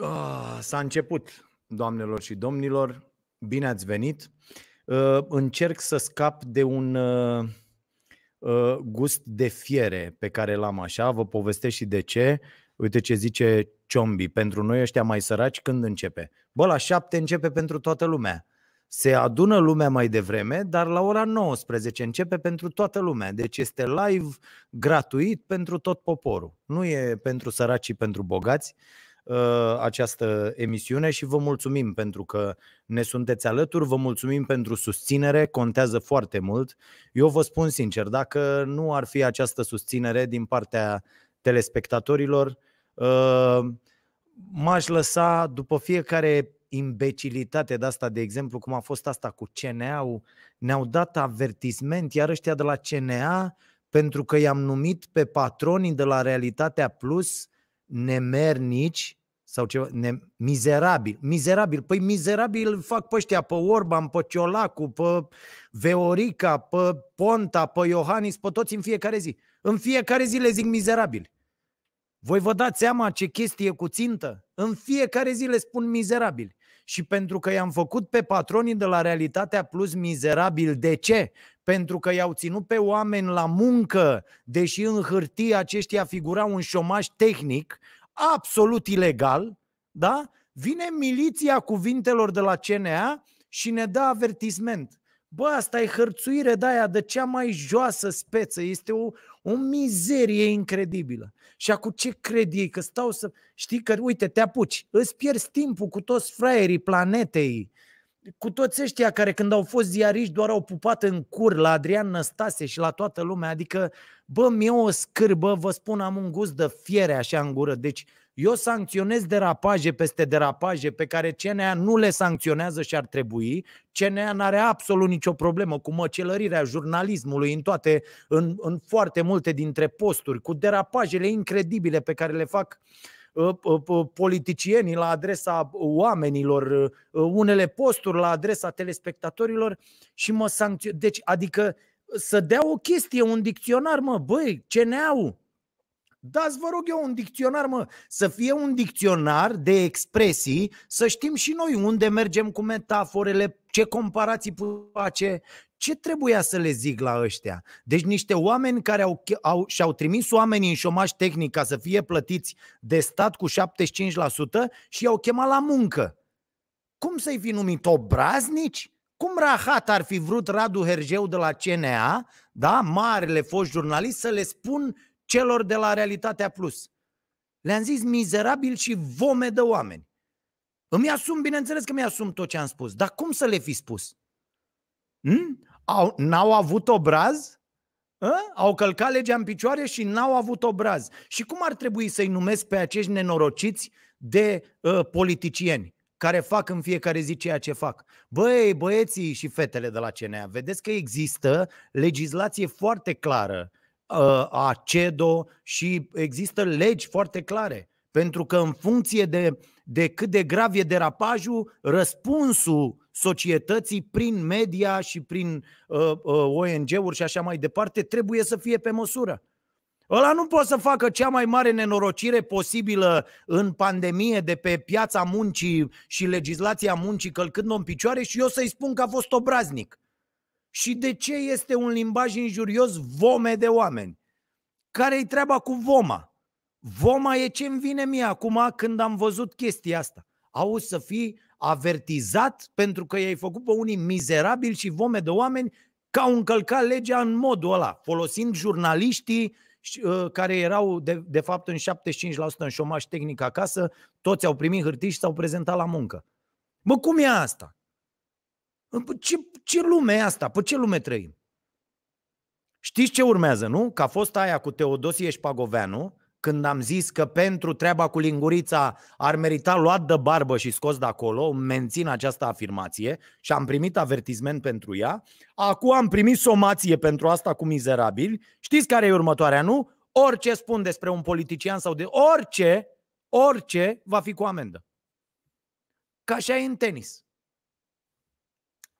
Ah, s-a început, doamnelor și domnilor. Bine ați venit. Ah, încerc să scap de un ah, gust de fiere pe care l-am așa. Vă povestesc și de ce. Uite ce zice Ciombi. Pentru noi ăștia mai săraci când începe? Bă, la șapte începe pentru toată lumea. Se adună lumea mai devreme, dar la ora 19 începe pentru toată lumea. Deci este live gratuit pentru tot poporul. Nu e pentru săraci și pentru bogați. Uh, această emisiune și vă mulțumim pentru că ne sunteți alături, vă mulțumim pentru susținere, contează foarte mult. Eu vă spun sincer, dacă nu ar fi această susținere din partea telespectatorilor, uh, m-aș lăsa după fiecare imbecilitate de asta, de exemplu, cum a fost asta cu CNA-ul, ne-au dat avertisment, iar ăștia de la CNA, pentru că i-am numit pe patronii de la Realitatea Plus nemernici sau ceva, ne, mizerabil, mizerabil, păi mizerabil fac pe ăștia, pe Orban, pe Ciolacu, pe Veorica, pe Ponta, pe Iohannis, pe toți în fiecare zi. În fiecare zi le zic mizerabil. Voi vă dați seama ce chestie cu țintă? În fiecare zi le spun mizerabil. Și pentru că i-am făcut pe patronii de la Realitatea Plus mizerabil, de ce? Pentru că i-au ținut pe oameni la muncă, deși în hârtie aceștia figurau un șomaș tehnic, absolut ilegal, da? Vine miliția cuvintelor de la CNA și ne dă avertisment. Bă, asta e hărțuire de aia de cea mai joasă speță. Este o, o mizerie incredibilă. Și acum ce cred ei? Că stau să... Știi că, uite, te apuci, îți pierzi timpul cu toți fraierii planetei cu toți ăștia care când au fost ziariști doar au pupat în cur la Adrian Năstase și la toată lumea, adică, bă, mi-e o scârbă, vă spun, am un gust de fiere așa în gură, deci eu sancționez derapaje peste derapaje pe care CNA nu le sancționează și ar trebui. CNA nu are absolut nicio problemă cu măcelărirea jurnalismului în, toate, în, în foarte multe dintre posturi, cu derapajele incredibile pe care le fac uh, Ă, politicienii la adresa oamenilor, ă, unele posturi la adresa telespectatorilor și mă sancționez. Deci, adică să dea o chestie, un dicționar, mă, băi, ce ne-au, Dați, vă rog eu, un dicționar, mă, să fie un dicționar de expresii, să știm și noi unde mergem cu metaforele, ce comparații face, ce trebuia să le zic la ăștia? Deci niște oameni care au, au, și-au trimis oamenii în șomaș tehnic ca să fie plătiți de stat cu 75% și i-au chemat la muncă. Cum să-i fi numit obraznici? Cum rahat ar fi vrut Radu Hergeu de la CNA, da, marele fost jurnalist, să le spun celor de la Realitatea Plus? Le-am zis mizerabil și vome de oameni. Îmi asum, bineînțeles că mi-asum tot ce am spus, dar cum să le fi spus? Hmm? Au, n-au avut obraz? A? Ă? Au călcat legea în picioare și n-au avut obraz. Și cum ar trebui să-i numesc pe acești nenorociți de uh, politicieni care fac în fiecare zi ceea ce fac? Băi, băieții și fetele de la CNA, vedeți că există legislație foarte clară uh, a CEDO și există legi foarte clare. Pentru că în funcție de, de cât de grav e derapajul, răspunsul societății prin media și prin uh, uh, ONG-uri și așa mai departe trebuie să fie pe măsură. Ăla nu poate să facă cea mai mare nenorocire posibilă în pandemie de pe piața muncii și legislația muncii călcând-o în picioare și eu să-i spun că a fost obraznic. Și de ce este un limbaj injurios vome de oameni? Care-i treaba cu voma? Voma e ce-mi vine mie acum când am văzut chestia asta. Auzi să fii avertizat pentru că i-ai făcut pe unii mizerabili și vome de oameni că au încălcat legea în modul ăla, folosind jurnaliștii ă, care erau de, de fapt în 75% în șomaș tehnic acasă, toți au primit hârtii și s-au prezentat la muncă. Mă, cum e asta? Ce, ce lume e asta? Pe ce lume trăim? Știți ce urmează, nu? Că a fost aia cu Teodosie și Pagoveanu, când am zis că pentru treaba cu lingurița ar merita luat de barbă și scos de acolo, mențin această afirmație și am primit avertisment pentru ea. Acum am primit somație pentru asta cu mizerabili. Știți care e următoarea, nu? Orice spun despre un politician sau de orice, orice va fi cu amendă. Ca așa e în tenis.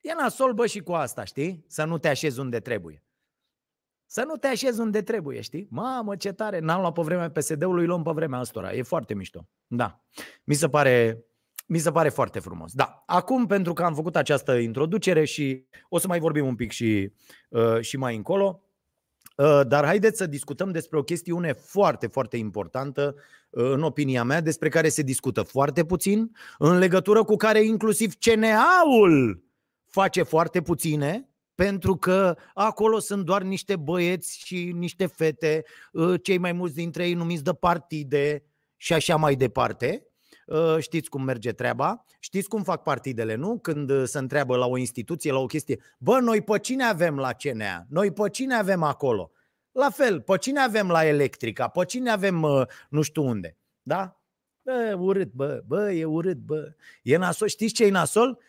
E la solbă și cu asta, știi? Să nu te așezi unde trebuie. Să nu te așezi unde trebuie, știi? Mamă, ce tare! N-am luat pe vremea PSD-ului, luăm pe vremea ăstora. E foarte mișto. Da. Mi se pare mi se pare foarte frumos. Da, acum pentru că am făcut această introducere și o să mai vorbim un pic și, uh, și mai încolo, uh, dar haideți să discutăm despre o chestiune foarte, foarte importantă, uh, în opinia mea, despre care se discută foarte puțin, în legătură cu care inclusiv CNA-ul face foarte puține pentru că acolo sunt doar niște băieți și niște fete, ă, cei mai mulți dintre ei numiți de partide și așa mai departe. Ă, știți cum merge treaba, știți cum fac partidele, nu? Când ă, se întreabă la o instituție, la o chestie, bă, noi pe cine avem la CNA? Noi pe cine avem acolo? La fel, pe cine avem la electrica? Pe cine avem nu știu unde? Da? Bă, urât, bă, bă, e urât, bă. E nasol. Știți ce e nasol?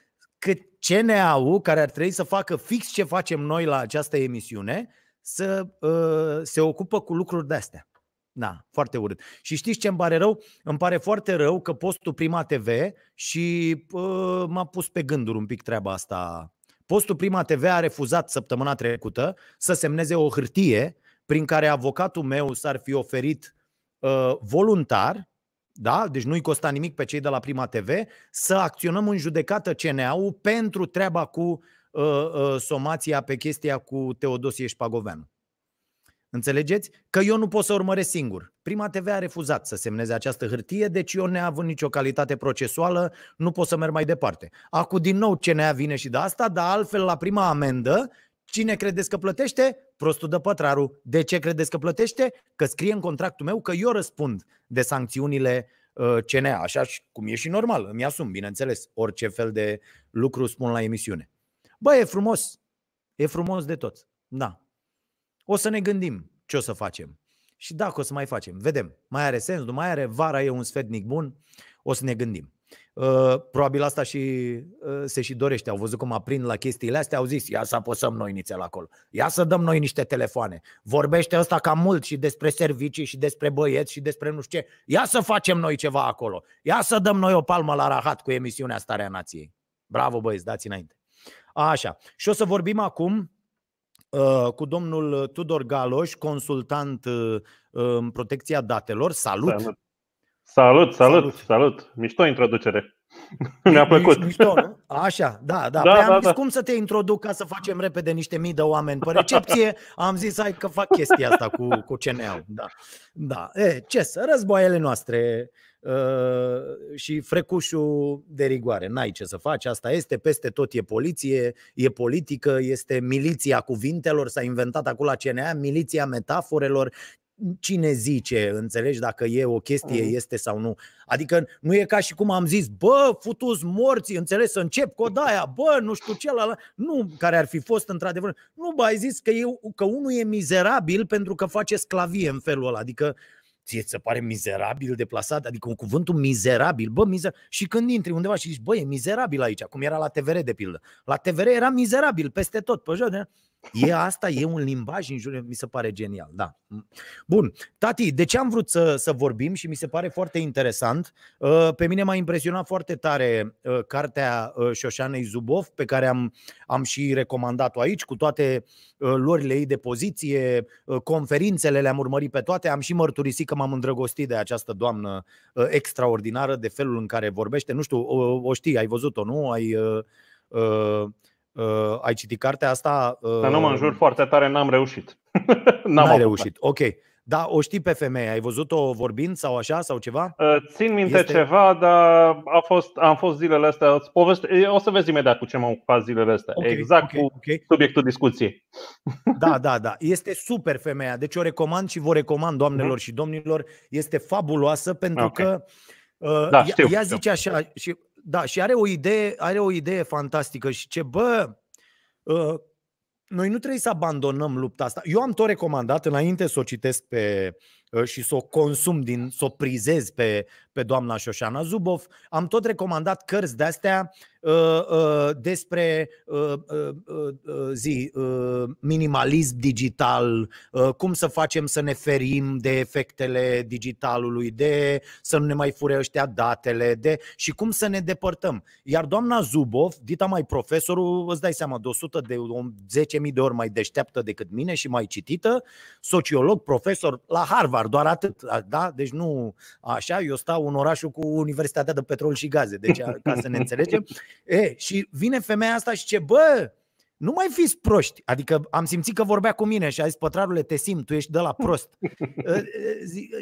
cât CNAU, care ar trebui să facă fix ce facem noi la această emisiune, să uh, se ocupă cu lucruri de astea. Da, foarte urât. Și știți ce îmi pare rău? Îmi pare foarte rău că postul Prima TV și uh, m-a pus pe gânduri un pic treaba asta. Postul Prima TV a refuzat săptămâna trecută să semneze o hârtie prin care avocatul meu s-ar fi oferit uh, voluntar da? deci nu-i costa nimic pe cei de la Prima TV, să acționăm în judecată CNA-ul pentru treaba cu uh, uh, somația pe chestia cu Teodosie Șpagoveanu. Înțelegeți? Că eu nu pot să urmăresc singur. Prima TV a refuzat să semneze această hârtie, deci eu neavând nicio calitate procesuală, nu pot să merg mai departe. Acum din nou CNA vine și de asta, dar altfel la prima amendă Cine credeți că plătește? Prostul de pătraru. De ce credeți că plătește? Că scrie în contractul meu că eu răspund de sancțiunile uh, CNA, așa cum e și normal, îmi asum, bineînțeles, orice fel de lucru spun la emisiune. Bă, e frumos, e frumos de tot, da. O să ne gândim ce o să facem și dacă o să mai facem, vedem, mai are sens, nu mai are, vara e un sfetnic bun, o să ne gândim. Uh, probabil asta și uh, se și dorește. Au văzut cum aprind la chestiile astea, au zis, ia să apăsăm noi nițel acolo, ia să dăm noi niște telefoane. Vorbește ăsta cam mult și despre servicii și despre băieți și despre nu știu ce. Ia să facem noi ceva acolo, ia să dăm noi o palmă la rahat cu emisiunea Starea Nației. Bravo băieți, dați înainte. Așa, și o să vorbim acum uh, cu domnul Tudor Galoș, consultant în protecția datelor. Salut! Salut! Salut, salut, salut. salut. Mișto introducere. Mi-a plăcut. Mișto, nu? Așa, da, da. da, păi da am zis da. cum să te introduc ca să facem repede niște mii de oameni pe recepție. Am zis hai că fac chestia asta cu, cu CNA-ul. Da. da. E, ce să, războaiele noastre uh, și frecușul de rigoare. N-ai ce să faci, asta este, peste tot e poliție, e politică, este miliția cuvintelor, s-a inventat acolo la CNA, miliția metaforelor, cine zice, înțelegi dacă e o chestie, mm. este sau nu. Adică nu e ca și cum am zis, bă, futus morții, înțelegi, să încep cu aia, bă, nu știu ce, la, la, nu, care ar fi fost într-adevăr. Nu, bă, ai zis că, eu, că unul e mizerabil pentru că face sclavie în felul ăla, adică ție ți se pare mizerabil deplasat, adică un cuvântul mizerabil, bă, mizer... și când intri undeva și zici, bă, e mizerabil aici, cum era la TVR de pildă. La TVR era mizerabil peste tot, pe jos, E asta, e un limbaj în jur, mi se pare genial, da. Bun, tati, de ce am vrut să, să vorbim și mi se pare foarte interesant, uh, pe mine m-a impresionat foarte tare uh, cartea uh, Șoșanei Zubov, pe care am, am și recomandat-o aici, cu toate lorile ei de poziție, conferințele le-am urmărit pe toate, am și mărturisit că m-am îndrăgostit de această doamnă extraordinară, de felul în care vorbește, nu știu, o, o știi, ai văzut-o, nu? Ai... Uh, Uh, ai citit cartea asta? Uh, Dar nu mă înjur foarte tare, n-am reușit. n-am N-ai reușit, ok. Da, o știi pe femeie, ai văzut-o vorbind sau așa sau ceva? Uh, țin minte este... ceva, dar a fost, am fost zilele astea, poveste, o să vezi imediat cu ce m-am ocupat zilele astea, okay, exact okay, cu okay. subiectul discuției. Da, da, da, este super femeia, deci o recomand și vă recomand, doamnelor mm-hmm. și domnilor, este fabuloasă pentru okay. că uh, da, știu, ea, ea zice așa și da, și are o idee, are o idee fantastică și ce, bă, uh, noi nu trebuie să abandonăm lupta asta. Eu am tot recomandat, înainte să o citesc pe Ă, și să o consum din, să o prizez pe, pe doamna Șoșana Zubov. Am tot recomandat cărți de-astea uh, uh, despre uh, zi, minimalism digital, cum să facem să ne ferim de efectele digitalului, de să nu ne mai fure ăștia datele de, și cum să ne depărtăm. Iar doamna Zubov, dita mai profesorul, îți dai seama, de 100 de 10.000 de ori mai deșteaptă decât mine și mai citită, sociolog, profesor la Harvard, doar, doar atât. Da? Deci nu așa, eu stau în orașul cu Universitatea de Petrol și Gaze, deci ca să ne înțelegem. E, și vine femeia asta și ce, bă, nu mai fiți proști. Adică am simțit că vorbea cu mine și a zis, pătrarule, te simt, tu ești de la prost.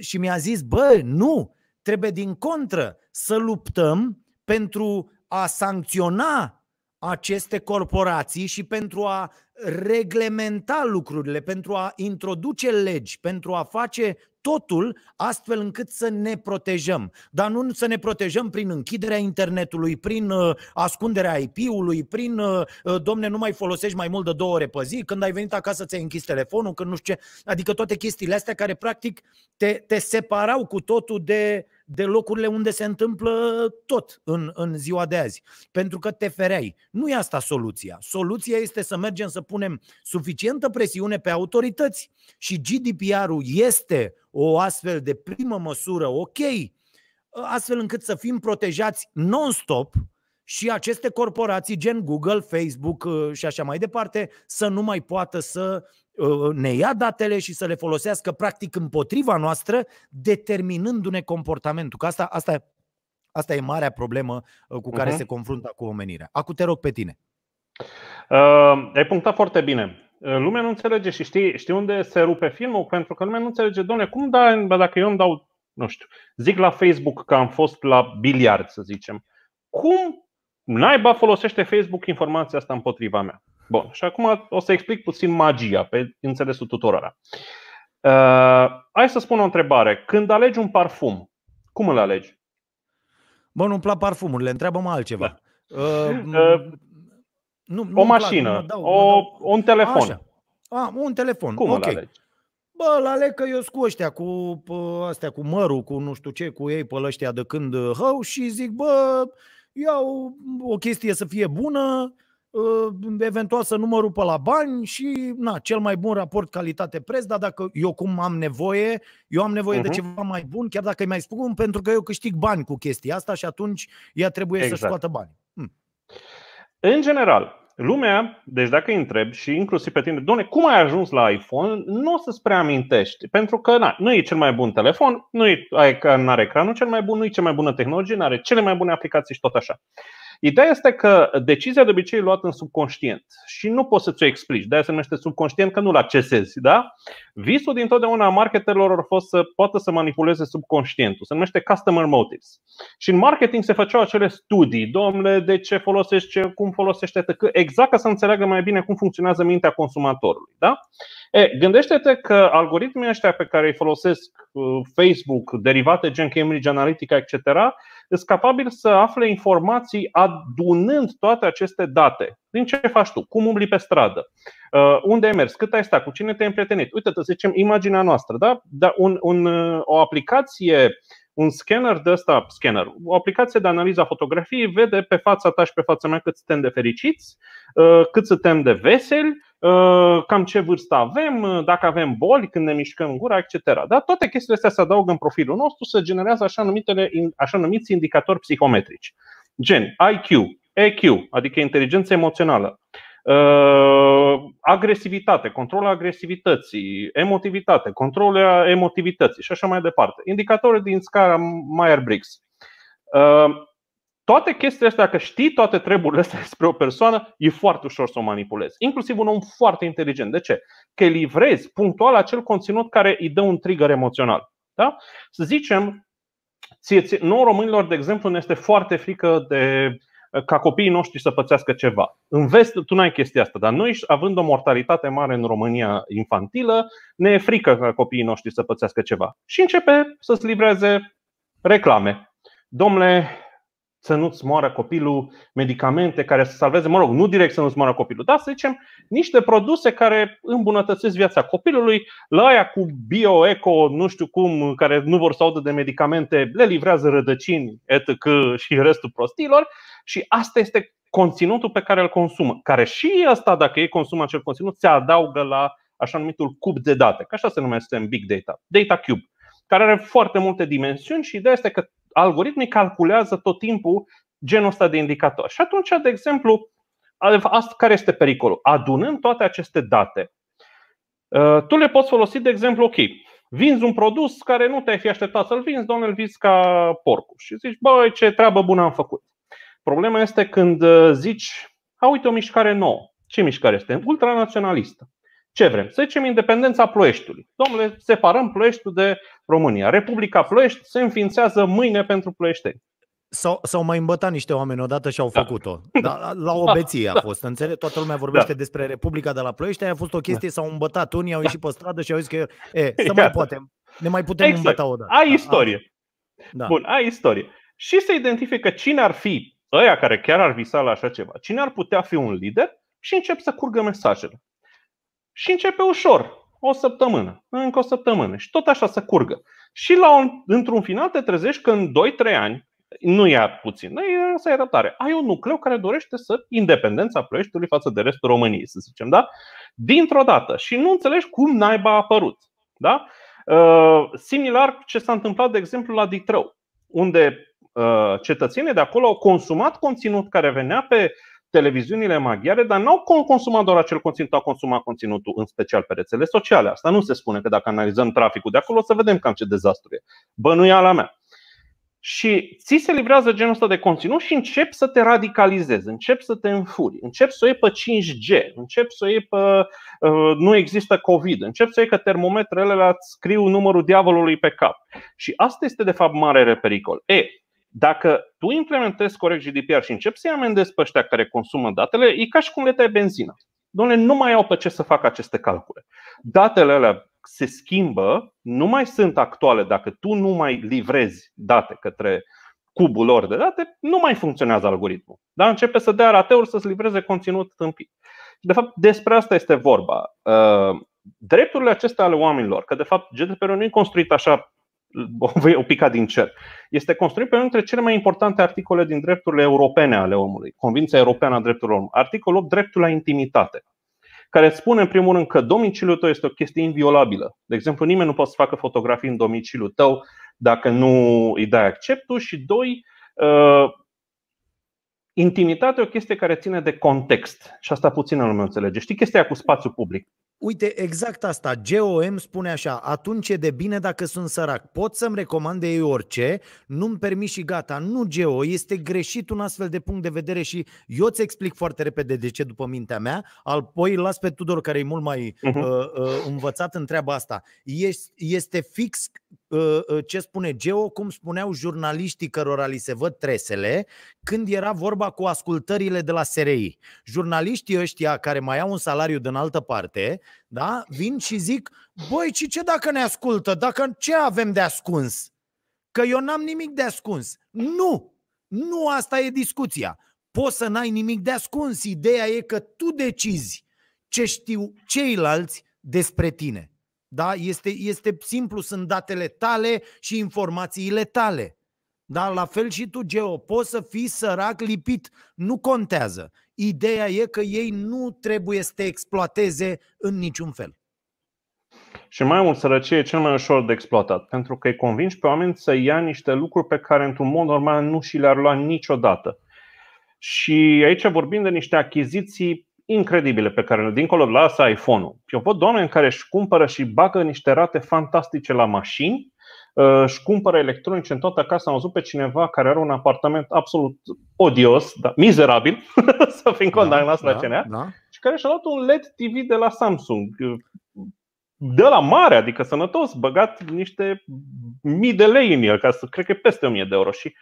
și mi-a zis, bă, nu, trebuie din contră să luptăm pentru a sancționa aceste corporații și pentru a reglementa lucrurile, pentru a introduce legi, pentru a face totul astfel încât să ne protejăm. Dar nu să ne protejăm prin închiderea internetului, prin uh, ascunderea IP-ului, prin, uh, uh domne, nu mai folosești mai mult de două ore pe zi, când ai venit acasă ți-ai închis telefonul, când nu știu ce. Adică toate chestiile astea care practic te, te separau cu totul de, uh, de locurile unde se întâmplă tot în, în ziua de azi, pentru că te fereai. Nu e asta soluția. Soluția este să mergem să punem suficientă presiune pe autorități și GDPR-ul este o astfel de primă măsură ok, astfel încât să fim protejați non-stop și aceste corporații gen Google, Facebook uh, și așa mai departe să nu mai poată să Uh, uh, ne ia datele și să le folosească practic împotriva noastră, determinându-ne comportamentul. Că asta, asta, asta e marea problemă uh, cu care uh-huh. se confruntă cu omenirea. Acum te rog pe tine. Uh, ai punctat foarte bine lumea nu înțelege și știi, știi unde se rupe filmul? Pentru că lumea nu înțelege, domne, cum da, dacă eu îmi dau, nu știu, zic la Facebook că am fost la biliard, să zicem, cum naiba folosește Facebook informația asta împotriva mea? Bun. Și acum o să explic puțin magia pe înțelesul tuturor Uh, hai să spun o întrebare. Când alegi un parfum, cum îl alegi? Bă, nu-mi plac parfumurile, întreabă-mă altceva. Da. Uh, uh, nu, o mașină, plac, dau, o, dau. un telefon. Așa. A, ah, un telefon. Cum okay. îl alegi? Bă, la aleg că eu cu ăștia, cu astea, cu mărul, cu nu știu ce, cu ei pe ăștia de când hău uh, și zic, bă, iau o chestie să fie bună, Ă, eventual să numărul pe la bani și na, cel mai bun raport calitate-preț, dar dacă eu cum am nevoie, eu am nevoie uh-huh. de mhm. ceva mai bun, chiar dacă îi mai spun, pentru că eu câștig bani cu chestia asta și atunci ea trebuie exact. să-și scoată bani. Hmm. În general, lumea, deci dacă îi întreb și inclusiv pe tine, doamne, cum ai ajuns la iPhone, nu o să-ți prea amintești, pentru că na, nu e cel mai bun telefon, nu e, are ecranul cel mai bun, nu e cea mai bună tehnologie, nu are cele mai bune aplicații și tot așa. Ideea este că decizia de obicei e luată în subconștient și nu poți să ți-o explici. De-aia se numește subconștient că nu-l accesezi. Da? Visul dintotdeauna a marketerilor a fost să poată să manipuleze subconștientul. Se numește customer motives. Și în marketing se făceau acele studii. Domnule, de ce folosești, ce, cum folosește, tăcă, exact ca să înțeleagă mai bine cum funcționează mintea consumatorului. Da? E, gândește-te că algoritmii ăștia pe care îi folosesc uh, Facebook, derivate gen Cambridge Analytica, etc., sunt capabil să afle informații adunând toate aceste date. Din ce faci tu? Cum umbli pe stradă? Uh, unde ai mers? Cât ai stat? Cu cine te-ai împrietenit? Uite, să zicem, imaginea noastră. Da? da un, un, uh, o aplicație un scanner de ăsta, scanner, o aplicație de analiză a fotografiei vede pe fața ta și pe fața mea cât suntem de fericiți, uh, cât suntem de veseli, Ă, cam ce vârstă avem, ă, dacă avem boli, când ne mișcăm gura, etc. Dar toate chestiile astea se adaugă în profilul nostru, se generează așa, numitele, așa numiți indicatori psihometrici, gen IQ, EQ, adică inteligență emoțională, ă, agresivitate, controlul agresivității, emotivitate, controlul emotivității și așa mai departe. Indicatori din scara Meyer-Briggs toate chestiile astea, dacă știi toate treburile astea despre o persoană, e foarte ușor să o manipulezi. Inclusiv un om foarte inteligent. De ce? Că livrezi punctual acel conținut care îi dă un trigger emoțional. Da? Să zicem, ție, ție, nouă românilor, de exemplu, ne este foarte frică de ca copiii noștri să pățească ceva. În vest, tu n-ai chestia asta, dar noi, având o mortalitate mare în România infantilă, ne e frică ca copiii noștri să pățească ceva. Și începe să-ți livreze reclame. Domnule, să nu-ți moară copilul, medicamente care să salveze, mă rog, nu direct să nu-ți moară copilul, dar să zicem niște produse care îmbunătățesc viața copilului, la aia cu bio, eco, nu știu cum, care nu vor să audă de medicamente, le livrează rădăcini, etc. și restul prostilor și asta este conținutul pe care îl consumă, care și asta, dacă ei consumă acel conținut, se adaugă la așa numitul cub de date, că așa se numește în Big Data, Data Cube, care are foarte multe dimensiuni și ideea este că algoritmii calculează tot timpul genul ăsta de indicator. Și atunci, de exemplu, asta care este pericolul? Adunând toate aceste date, uh, tu le poți folosi, de exemplu, ok, vinzi un produs care nu te-ai fi așteptat să-l vinzi, doamne, îl vinzi ca porcul și zici, băi, ce treabă bună am făcut. Problema este când uh, zici, a uite o mișcare nouă. Ce mișcare este? Ultranaționalistă. Ce vrem? Să zicem independența Ploieștiului. Domnule, separăm Ploieștiul de România. Republica Ploiești se înființează mâine pentru ploieșteni. S-au, s-au mai îmbătat niște oameni odată și au da. făcut-o. Da, la o beție a fost, înțeleg? Toată lumea vorbește da. despre Republica de la Ploiești, a fost o chestie, da. s-au îmbătat unii, au da. ieșit pe stradă și au zis că e, să mai putem, ne mai putem exact. îmbăta odată. Ai istorie. Ah, ah. Da. Bun, ai istorie. Și se identifică cine ar fi ăia care chiar ar visa la așa ceva, cine ar putea fi un lider și încep să curgă mesajele și începe ușor. O săptămână, încă o săptămână și tot așa să curgă. Și la un, într-un final te trezești că în 2-3 ani, nu e puțin, e, asta e răbdare. Ai un nucleu care dorește să independența proiectului față de restul României, să zicem, da? Dintr-o dată. Și nu înțelegi cum naiba a apărut. Da? Uh, similar ce s-a întâmplat, de exemplu, la Ditrău, unde uh, cetățenii de acolo au consumat conținut care venea pe televiziunile maghiare, dar n-au consumat doar acel conținut, au consumat conținutul în special pe rețele sociale. Asta nu se spune că dacă analizăm traficul de acolo o să vedem cam ce dezastru e. Bănuiala mea. Și ți se livrează genul ăsta de conținut și încep să te radicalizezi, încep să te înfuri, încep să o iei pe 5G, încep să o iei pe uh, nu există COVID, încep să o iei că termometrele le scriu numărul diavolului pe cap. Și asta este de fapt mare pericol. E, dacă tu implementezi corect GDPR și începi să-i amendezi pe ăștia care consumă datele, e ca și cum le tai benzină. Domnule, nu mai au pe ce să facă aceste calcule. Datele alea se schimbă, nu mai sunt actuale. Dacă tu nu mai livrezi date către cubul lor de date, nu mai funcționează algoritmul. Da? Începe să dea rateuri să-ți livreze conținut tâmpit. De fapt, despre asta este vorba. Ă, drepturile acestea ale oamenilor, că de fapt GDPR nu e construit așa o pica din cer. Este construit pe unul dintre cele mai importante articole din drepturile europene ale omului, Convinția Europeană a Drepturilor Omului, articolul 8, Dreptul la Intimitate, care spune, în primul rând, că domiciliul tău este o chestie inviolabilă. De exemplu, nimeni nu poate să facă fotografii în domiciliul tău dacă nu îi dai acceptul, și doi, uh, Intimitatea e o chestie care ține de context și asta puțină lume înțelege. Știi chestia cu spațiu public? Uite, exact asta. GOM spune așa, atunci e de bine dacă sunt sărac. Pot să-mi recomande ei orice, nu-mi permis și gata. Nu, Geo, este greșit un astfel de punct de vedere și eu ți explic foarte repede de ce după mintea mea. Apoi las pe Tudor, care e mult mai uh-huh. uh, uh, învățat în treaba asta. Este, este fix Ă, ă, ce spune Geo, cum spuneau jurnaliștii cărora li se văd tresele, când era vorba cu ascultările de la SRI. Jurnaliștii ăștia care mai au un salariu din altă parte, da, vin și zic, băi, și ce dacă ne ascultă? Dacă ce avem de ascuns? Că eu n-am nimic de ascuns. Nu! Nu asta e discuția. Poți să n-ai nimic de ascuns. Ideea e că tu decizi ce știu ceilalți despre tine. Da? Este, este simplu, sunt datele tale și informațiile tale. Da? La fel și tu, Geo, poți să fii sărac lipit, nu contează. Ideea e că ei nu trebuie să te exploateze în niciun fel. Și mai mult, sărăcie e cel mai ușor de exploatat, pentru că îi convingi pe oameni să ia niște lucruri pe care, într-un mod normal, nu și le-ar lua niciodată. Și aici vorbim de niște achiziții incredibile pe care, dincolo de la iPhone-ul. Eu văd oameni care își cumpără și bagă niște rate fantastice la mașini, uh, își cumpără electronice în toată casa. Am văzut pe cineva care are un apartament absolut odios, da, mizerabil, să fim da, condamnați da, la CNA, da. și care și-a luat un LED TV de la Samsung. Uh, de la mare, adică sănătos, băgat niște mii de lei în el, ca să cred că peste 1000 de euro. Și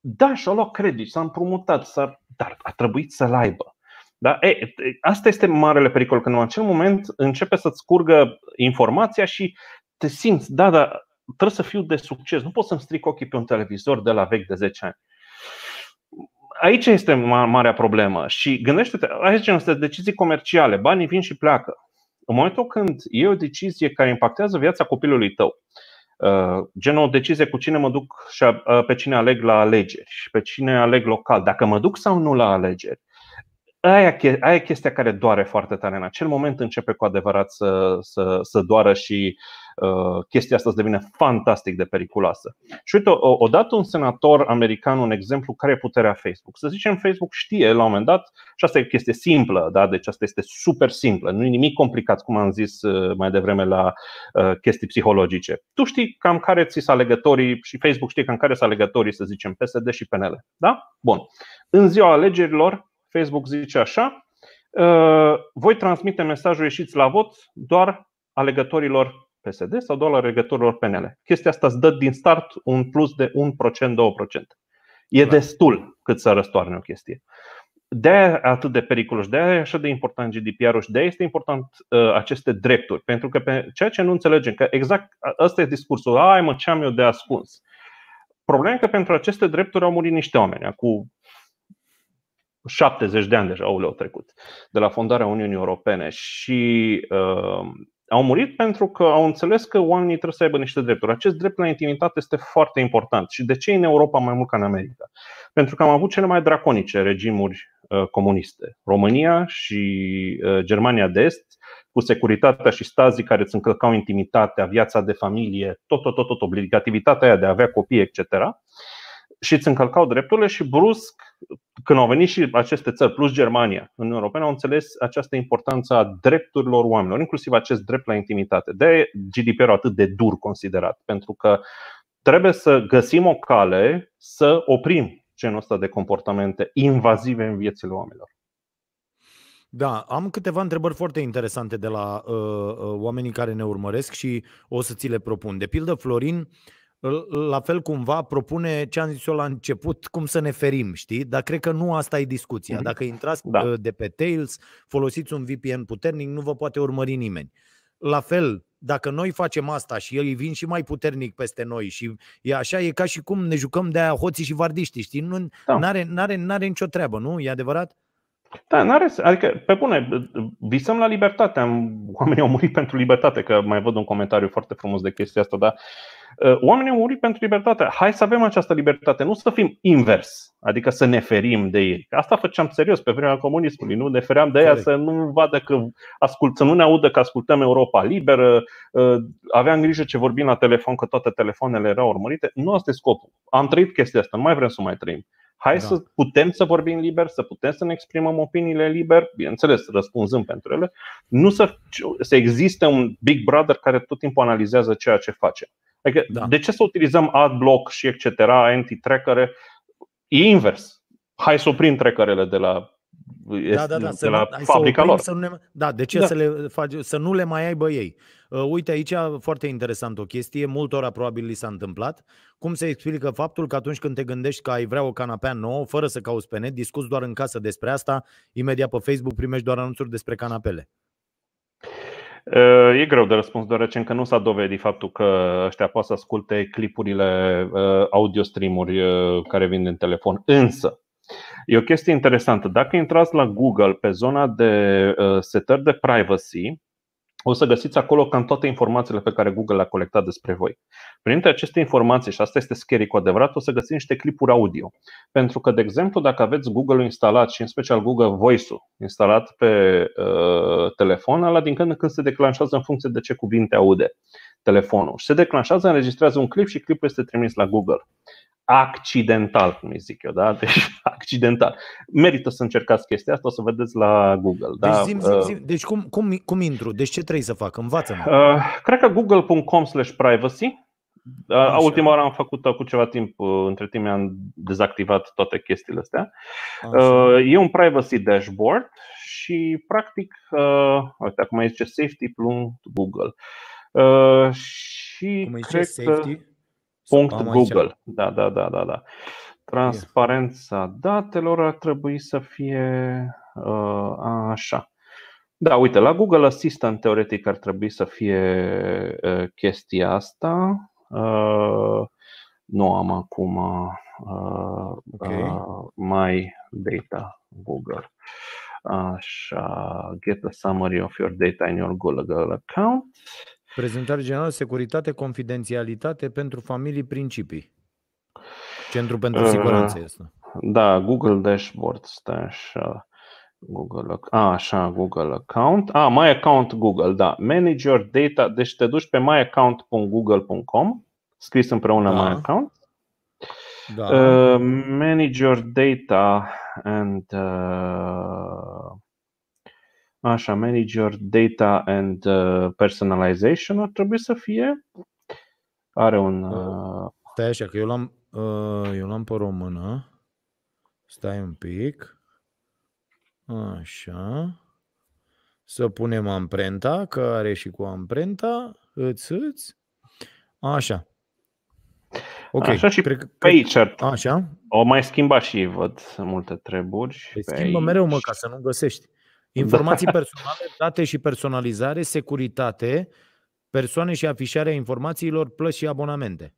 da, și-a luat credit, s-a împrumutat, s-a, dar a trebuit să-l aibă. Da? E, asta este marele pericol, când în acel moment începe să-ți scurgă informația și te simți, da, da, trebuie să fiu de succes, nu pot să-mi stric ochii pe un televizor de la vechi de 10 ani. Aici este marea problemă și gândește-te, aici sunt decizii comerciale, banii vin și pleacă. În momentul când e o decizie care impactează viața copilului tău, uh, gen o decizie cu cine mă duc și pe cine aleg la alegeri și pe cine aleg local, dacă mă duc sau nu la alegeri, aia, aia e chestia care doare foarte tare. În acel moment începe cu adevărat să, să, să doară și uh, chestia asta devine fantastic de periculoasă. Și uite, odată un senator american, un exemplu, care e puterea Facebook. Să zicem, Facebook știe la un moment dat, și asta e o chestie simplă, da? deci asta este super simplă, nu e nimic complicat, cum am zis uh, mai devreme la uh, chestii psihologice. Tu știi cam care ți sunt alegătorii și Facebook știe cam care sunt alegătorii, să zicem, PSD și PNL. Da? Bun. În ziua alegerilor, Facebook zice așa, ă, voi transmite mesajul ieșiți la vot doar alegătorilor PSD sau doar alegătorilor PNL. Chestia asta îți dă din start un plus de 1%-2%. E destul cât să răstoarne o chestie. De aia atât de periculos, de aia e așa de important GDPR-ul și de aia este important uh, aceste drepturi. Pentru că pe ceea ce nu înțelegem, că exact ăsta e discursul, ai mă ce am eu de ascuns. Problema e că pentru aceste drepturi au murit niște oameni. Cu 70 de ani deja au le-au trecut de la fondarea Uniunii Europene și uh, au murit pentru că au înțeles că oamenii trebuie să aibă niște drepturi. Acest drept la intimitate este foarte important. Și de ce în Europa mai mult ca în America? Pentru că am avut cele mai draconice regimuri uh, comuniste. România și uh, Germania de Est, cu securitatea și stazii care îți încălcau intimitatea, viața de familie, tot, tot, tot, tot obligativitatea aia de a avea copii, etc. Și îți încălcau drepturile și brusc când au venit și aceste țări, plus Germania, în Europeană, au înțeles această importanță a drepturilor oamenilor, inclusiv acest drept la intimitate. De GDPR-ul atât de dur considerat, pentru că trebuie să găsim o cale să oprim genul ăsta de comportamente invazive în viețile oamenilor. Da, am câteva întrebări foarte interesante de la uh, uh, oamenii care ne urmăresc și o să ți le propun. De pildă, Florin uh, la fel cumva propune ce am zis eu la început, cum să ne ferim, știi? Dar cred că nu asta e discuția. Mhm. Dacă intrați da. Uh, de pe Tails, folosiți un VPN puternic, nu vă poate urmări nimeni. La fel, dacă noi facem asta și ei vin și mai puternic peste noi și e așa, e ca și cum ne jucăm de aia hoții și vardiști, știi? Nu da. are n-are, n-are nicio treabă, nu? E adevărat? Da, n-are, adică, pe bune, visăm la libertate. oamenii au murit pentru libertate, că mai văd un comentariu foarte frumos de chestia asta, dar Uh, oamenii au murit pentru libertate. Hai să avem această libertate, nu să fim invers, adică să ne ferim de ei. Asta făceam serios pe vremea comunismului, nu ne feream de ea să nu vadă că ascult, să nu ne audă că ascultăm Europa liberă. Uh, aveam grijă ce vorbim la telefon, că toate telefoanele erau urmărite. Nu asta e scopul. Am trăit chestia asta, nu mai vrem să mai trăim. Hai da. să putem să vorbim liber, să putem să ne exprimăm opiniile liber, bineînțeles, răspunzând pentru ele, nu să, să existe un Big Brother care tot timpul analizează ceea ce facem. Adică da. De ce să utilizăm adblock și etc., anti tracker E invers. Hai să oprim trecărele de la da, da, da, de la fabrica lor. da, de ce da. Să, le faci, să nu le mai aibă ei? Uh, uite, aici foarte interesant o chestie, multora probabil li s-a întâmplat. Cum se explică faptul că atunci când te gândești că ai vrea o canapea nouă, fără să cauți pe net, discuți doar în casă despre asta, imediat pe Facebook primești doar anunțuri despre canapele. Uh, e greu de răspuns, deoarece încă nu s-a dovedit faptul că ăștia poate să asculte clipurile uh, audio streamuri uh, care vin din telefon. Însă, e o chestie interesantă. Dacă intrați la Google pe zona de setări de privacy, o să găsiți acolo cam toate informațiile pe care Google le-a colectat despre voi. Printre aceste informații, și asta este scary cu adevărat, o să găsiți niște clipuri audio. Pentru că, de exemplu, dacă aveți Google-ul instalat și în special Google Voice-ul instalat pe uh, telefon, ala din când în când se declanșează în funcție de ce cuvinte aude telefonul. Și se declanșează, înregistrează un clip și clipul este trimis la Google accidental, cum îi zic eu, da? Deci accidental. Merită să încercați chestia asta, o să vedeți la Google. Da? Deci, zim, zim, uh, zim. deci cum, cum, cum intru? Deci ce trebuie să fac? Învață-mă. Uh, cred că google.com slash privacy. Uh, Așa. Ultima oară am făcut cu ceva timp, uh, între timp am dezactivat toate chestiile astea. Așa. E un privacy dashboard și practic, uite, acum aici safety plumb Google. Și Cum cred safety? Că Punct Google. Da, da, da, da, da. Transparența datelor ar trebui să fie uh, așa. Da, uite, la Google Assistant teoretic ar trebui să fie uh, chestia asta. Uh, nu am acum uh, okay. uh, mai data Google. Așa, get a summary of your data in your Google account. Uh, Prezentare generală, securitate, confidențialitate pentru familii, principii. Centru pentru uh, siguranță este. Da, Google Dashboard stai așa. Google, a, așa, Google account. A, My Account Google, da. Manage your data. Deci te duci pe myaccount.google.com, scris împreună da. My Account. Da. Uh, manage your data and uh, Așa, manager data and uh, personalization ar trebui să fie. Are un... Uh, uh... Stai așa, că eu l-am, uh, eu l-am pe română. Stai un pic. Așa. Să punem amprenta, că are și cu amprenta. Îți, îți. Așa. Ok. Așa și pe, pe aici. Așa. O mai schimba și văd multe treburi. Păi pe schimbă aici. mereu, mă, ca să nu găsești. Da. Informații da. personale, date și personalizare, securitate, persoane și afișarea informațiilor, plăți și abonamente.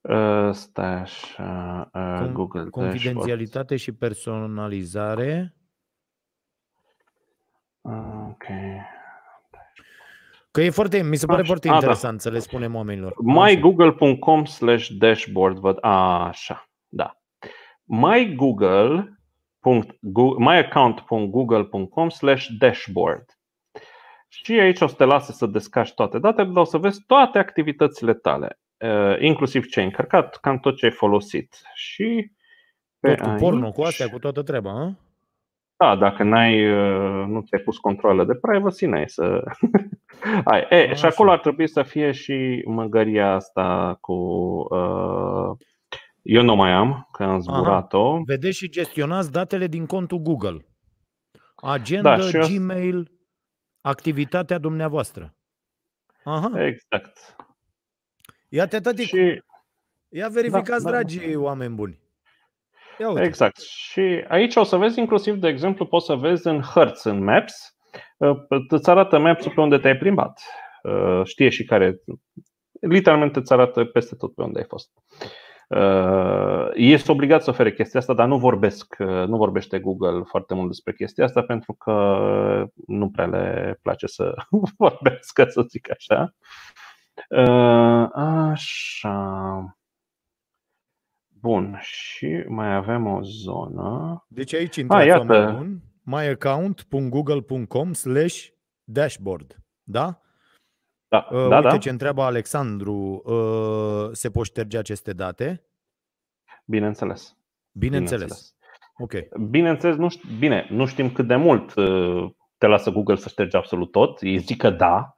Uh, stai așa, uh, Google Confidențialitate dashboard. și personalizare. Ok. Că e foarte, mi se pare foarte da. interesant da. să le spunem oamenilor. mygoogle.com slash dashboard, văd, așa, da. My Google myaccount.google.com slash dashboard. Și aici o să te lase să descarci toate datele, dar o să vezi toate activitățile tale, inclusiv ce ai încărcat, cam tot ce ai folosit. Și pe tot cu aici... porno, cu astea, cu toată treaba, a? Da, dacă n-ai, nu ți-ai pus controlă de privacy, n-ai să... Ai. E, și acolo ar trebui să fie și măgăria asta cu uh, eu nu mai am, că am zburat-o. Aha. Vedeți și gestionați datele din contul Google. Agenda, da, eu... Gmail, activitatea dumneavoastră. Aha. Exact. Ia te tătic. Și... Ia verificați, da, da. oameni buni. Ia uite. Exact. Și aici o să vezi inclusiv, de exemplu, poți să vezi în hărți, în Maps, uh, îți arată Maps-ul pe unde te-ai plimbat. Uh, știe și care. Literalmente îți arată peste tot pe unde ai fost. Uh, Uh, ești obligat să ofere chestia asta, dar nu vorbesc, uh, nu vorbește Google foarte mult despre chestia asta pentru că nu prea le place să vorbesc, să zic așa. Uh, așa. Bun, și mai avem o zonă. Deci aici ah, intrați ah, mai la slash dashboard. Da? Da. Uh, da, uite da. ce întreabă Alexandru, uh, se pot șterge aceste date? Bineînțeles. Bineînțeles. Bineînțeles. Ok. Bineînțeles, nu știu, bine, nu știm cât de mult uh, te lasă Google să ștergi absolut tot. Ei zic că da.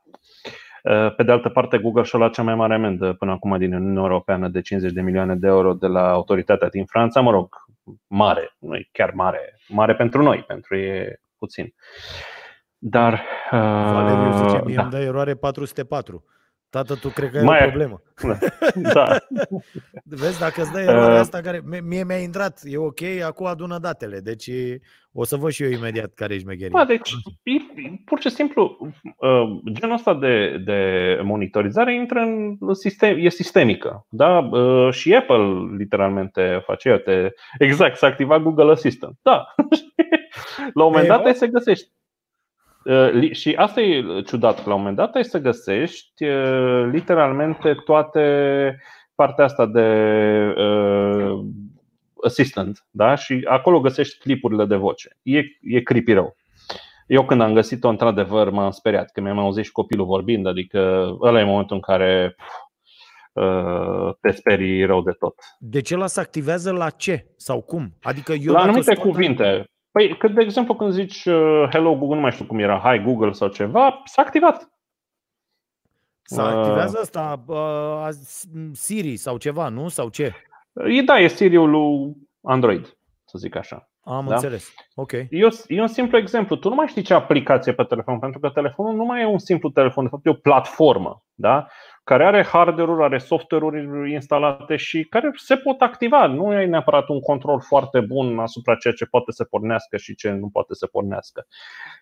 Uh, pe de altă parte, Google și-a luat cea mai mare amendă până acum din Uniunea Europeană de 50 de milioane de euro de la autoritatea din Franța. Mă rog, mare, nu e chiar mare, mare pentru noi, pentru ei puțin. Uh, dar, uh, Valeriu zice, mie da. îmi dă eroare 404. Tată, tu cred că e o problemă. Da. da. Vezi, dacă îți dai eroarea uh, asta care... Mie mi-a intrat, e ok, acum adună datele. Deci o să văd și eu imediat care e șmecheria. Da, deci, pur și simplu, uh, genul ăsta de, de monitorizare intră în sistem, e sistemică. Da? Uh, și Apple literalmente face ea. Te, exact, s-a activat Google Assistant. Da. La un moment dat se găsești. Uh, și asta e uh, ciudat la un moment dat, ai să găsești uh, literalmente toate partea asta de uh, assistant da? și acolo găsești clipurile de voce. E, e creepy rău. Eu când am găsit-o, într-adevăr, m-am speriat, că mi-am auzit și copilul vorbind, adică ăla e momentul în care te sperii rău de tot. ce la se activează la ce sau cum? Adică eu la anumite cuvinte. Păi, că de exemplu când zici uh, Hello Google, nu mai știu cum era, Hi Google sau ceva, s-a activat. S-a uh, activează asta uh, Siri sau ceva, nu? Sau ce? E, da, e Siri-ul lui Android, să zic așa. Am da? înțeles. Ok. E, e un simplu exemplu. Tu nu mai știi ce aplicație pe telefon, pentru că telefonul nu mai e un simplu telefon, de fapt e o platformă. Da? care are hardware-uri, are software-uri instalate și care se pot activa. Nu ai neapărat un control foarte bun asupra ceea ce poate să pornească și ce nu poate să pornească.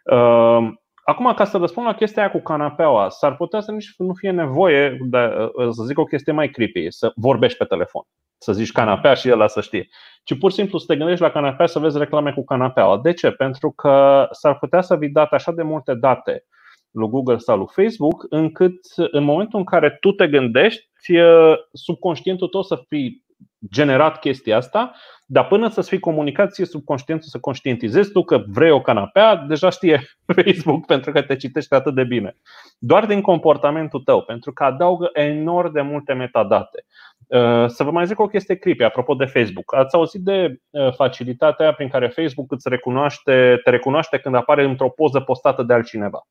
Ehm, acum, ca să răspund la chestia aia cu canapeaua, s-ar putea să nici nu fie nevoie, de, eh, să zic o chestie mai creepy, să vorbești pe telefon. Să zici canapea și el să știe. Ci pur și simplu să te gândești la canapea să vezi reclame cu canapeaua. De ce? Pentru că s-ar putea să vii date așa de multe date lui Google sau lui Facebook, încât în momentul în care tu te gândești, ă, subconștientul tău să fi generat chestia asta, dar până să-ți fii comunicație subconștientul să conștientizezi tu că vrei o canapea, deja știe Facebook pentru că te citește atât de bine. Doar din comportamentul tău, pentru că adaugă enorm de multe metadate. Ă, să vă mai zic o chestie creepy apropo de Facebook. Ați auzit de ă, facilitatea prin care Facebook îți recunoaște, te recunoaște când apare într-o poză postată de altcineva.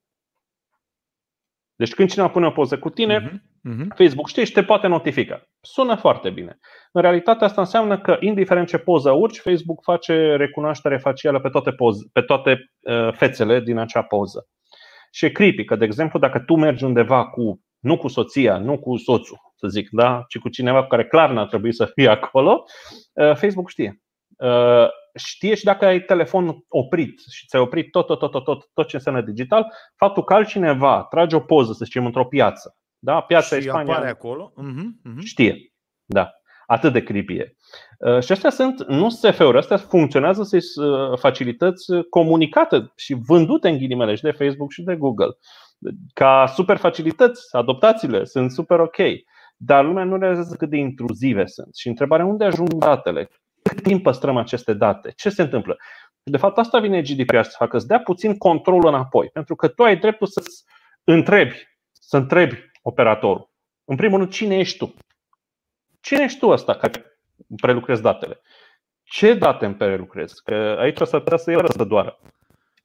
Deci când cineva pune o poză cu tine, uh-huh. Uh-huh. Facebook știe și te poate notifica. Sună foarte bine. În realitate asta înseamnă că indiferent ce poză urci, Facebook face recunoaștere facială pe toate, poze, pe toate uh, fețele din acea poză. Și e creepy că, de exemplu, dacă tu mergi undeva cu, nu cu soția, nu cu soțul, să zic, da, ci cu cineva care clar n-ar trebui să fie acolo, ă, Facebook știe. Uh, știe și dacă ai telefon oprit și ți-ai oprit tot, tot, tot, tot, tot, tot ce înseamnă digital, faptul că altcineva trage o poză, să zicem, într-o piață. Da? Piața și Spania, apare acolo. Uh-huh, uh-huh. Știe. Da. Atât de creepy e. Uh, și astea sunt, nu SF-uri, astea funcționează să uh, facilități comunicate și vândute în ghilimele și de Facebook și de Google. Ca super facilități, adoptațiile sunt super ok, dar lumea nu realizează cât de intruzive sunt. Și întrebarea unde ajung datele? Cât timp păstrăm aceste date? Ce se întâmplă? Și de fapt asta vine GDPR să facă, să dea puțin control înapoi, pentru că tu ai dreptul să întrebi, să întrebi operatorul. În primul rând, cine ești tu? Cine ești tu ăsta care prelucrezi datele? Ce date îmi prelucrezi? Că aici o să putea să iară să doară.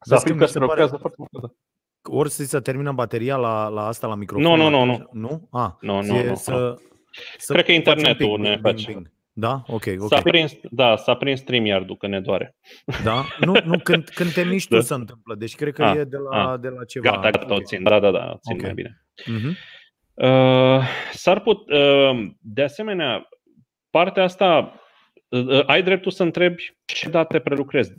Să da, că se lucrează foarte mult. Ori să se termină bateria la, la asta, la microfon. Nu, nu, ah, nu. Nu? nu? A, nu, nu, nu, să, nu. Să Cred că internetul ne face. Da? Ok, ok. S-a prins, da, s-a prins stream iar că ne doare. Da? Nu, nu când, când te miști, da. se întâmplă. Deci cred că a, ah, e de la, a. Ah. de la ceva. Gata, gata, okay. o țin. Da, da, da, o țin okay. mai bine. Uh-huh. Uh, s-ar put, uh, de asemenea, partea asta, uh, uh, ai dreptul să întrebi ce date prelucrezi,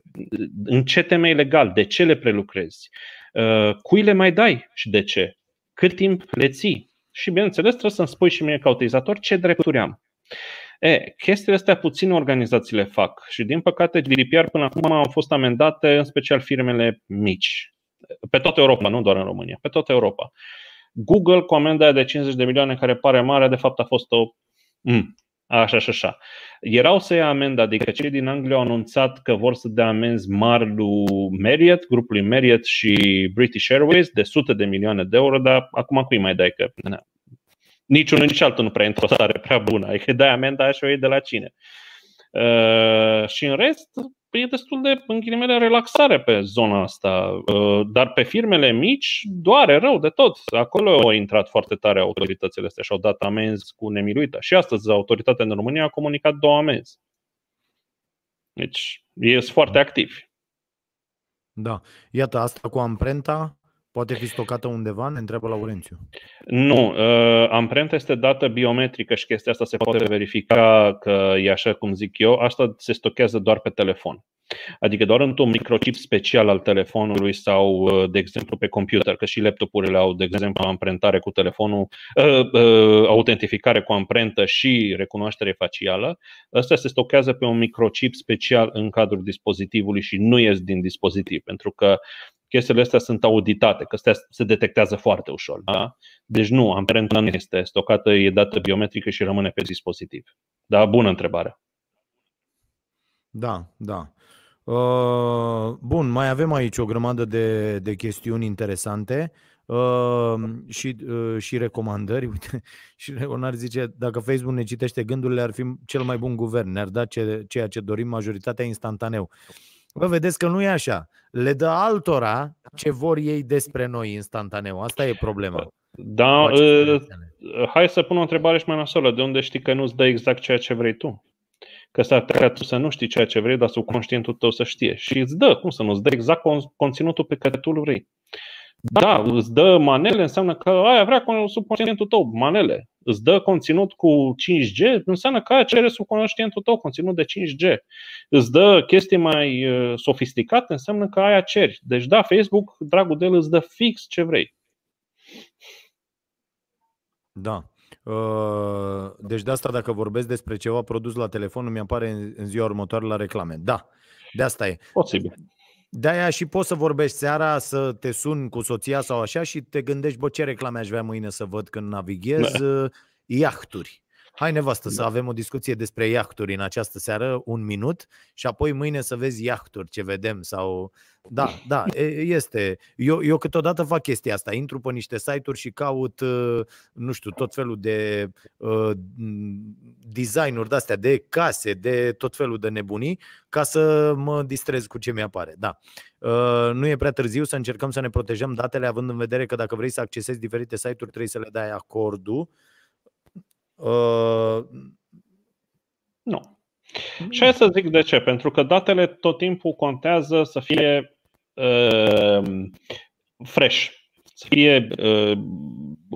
în ce temei legal, de ce le prelucrezi, uh, cui le mai dai și de ce, cât timp le ții. Și, bineînțeles, trebuie să-mi spui și mie ca utilizator ce drepturi am. E, chestiile astea puțin organizațiile fac și din păcate GDPR până acum au fost amendate în special firmele mici, pe toată Europa, nu doar în România, pe toată Europa. Google cu amenda de 50 de milioane care pare mare, de fapt a fost o mm, Așa și așa, așa. Erau să ia amenda, adică cei din Anglia au anunțat că vor să dea amenzi mari lui Marriott, grupului Marriott și British Airways de sute de milioane de euro, dar acum cui mai dai că niciunul, nici altul nu prea într-o stare prea bună. Adică dai amenda și o iei de la cine. Uh, și în rest, e destul de, în ghilimele, relaxare pe zona asta. Uh, dar pe firmele mici doare rău de tot. Acolo au intrat foarte tare autoritățile astea și au dat amenzi cu nemiluită. Și astăzi autoritatea în România a comunicat două amenzi. Deci, ies foarte activi. Da. Iată, asta cu amprenta Poate fi stocată undeva? Ne întreabă Laurențiu. Nu. Uh, amprenta este dată biometrică și chestia asta se poate verifica că e așa cum zic eu. Asta se stochează doar pe telefon. Adică doar într-un microchip special al telefonului sau, uh, de exemplu, pe computer, că și laptopurile au, de exemplu, amprentare cu telefonul, uh, autentificare cu amprentă și recunoaștere facială. Asta se stochează pe un microchip special în cadrul dispozitivului și nu ies din dispozitiv, pentru că chestiile astea sunt auditate, că astea se detectează foarte ușor. Da? Deci nu, amprenta nu este stocată, e dată biometrică și rămâne pe dispozitiv. Da, bună întrebare. Da, da. Uh, bun, mai avem aici o grămadă de, de chestiuni interesante uh, și, uh, și recomandări. Uite, și Leonard zice, dacă Facebook ne citește gândurile, ar fi cel mai bun guvern, ne-ar da ce, ceea ce dorim majoritatea instantaneu. Uh, Bă, vedeți că nu e așa. Le dă altora ce vor ei despre noi instantaneu. Asta e problema. Da, uh, hai să pun o întrebare și mai nasolă. De unde știi că nu-ți dă exact ceea ce vrei tu? Că s-ar putea tu să nu știi ceea ce vrei, dar subconștientul tău să știe. Și îți dă, cum să nu, îți dă exact conținutul pe care tu îl vrei. Da, îți dă manele, înseamnă că aia vrea subconștientul tău, manele îți dă conținut cu 5G, înseamnă că cere sub conștientul tău conținut de 5G. Îți dă chestii mai uh, sofisticate, înseamnă că aia ceri. Deci da, Facebook, dragul de el, îți dă fix ce vrei. Da. Uh, deci de asta dacă vorbesc despre ceva produs la telefon, mi apare în ziua următoare la reclame. Da, de asta e. Posibil. De-aia și poți să vorbești seara, să te sun cu soția sau așa și te gândești, bă, ce reclame aș vrea mâine să văd când navighez? Da. Uh, iahturi. Hai nevastă da. să avem o discuție despre iahturi în această seară, un minut, și apoi mâine să vezi iahturi, ce vedem sau... Da, da, este. Eu, eu câteodată fac chestia asta. Intru pe niște site-uri și caut, uh, nu știu, tot felul de uh, design-uri de-astea, de case, de tot felul de nebunii, ca să mă distrez cu ce mi-apare. Da. Uh, nu e prea târziu să încercăm să ne protejăm datele, având în vedere că dacă vrei să accesezi diferite site-uri, trebuie să le dai acordul. Uh... Nu. Hmm. Și hai să zic de ce. Pentru că datele tot timpul contează să fie uh, fresh, să fie, uh,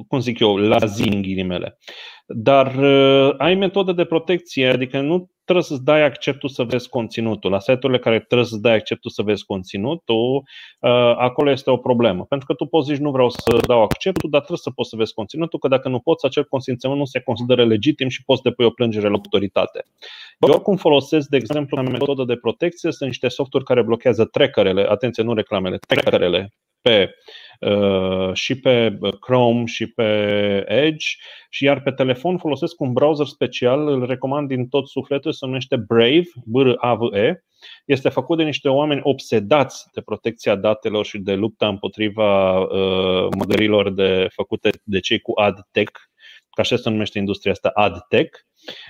cum zic eu, la zi în ghilimele. Dar uh, ai metodă de protecție, adică nu trebuie să-ți dai acceptul să vezi conținutul. La site-urile care trebuie să-ți dai acceptul să vezi conținutul, uh, acolo este o problemă. Pentru că tu poți zici nu vreau să dau acceptul, dar trebuie să poți să vezi conținutul, că dacă nu poți, acel consimțământ nu se consideră legitim și poți depui o plângere la autoritate. Eu cum folosesc, de exemplu, ca metodă de protecție, sunt niște softuri care blochează trecărele, atenție, nu reclamele, trecărele pe uh, și pe Chrome și pe Edge și iar pe telefon folosesc un browser special, îl recomand din tot sufletul, se numește Brave, b r a v e este făcut de niște oameni obsedați de protecția datelor și de lupta împotriva uh, măgărilor de, făcute de cei cu AdTech, că așa se numește industria asta, AdTech.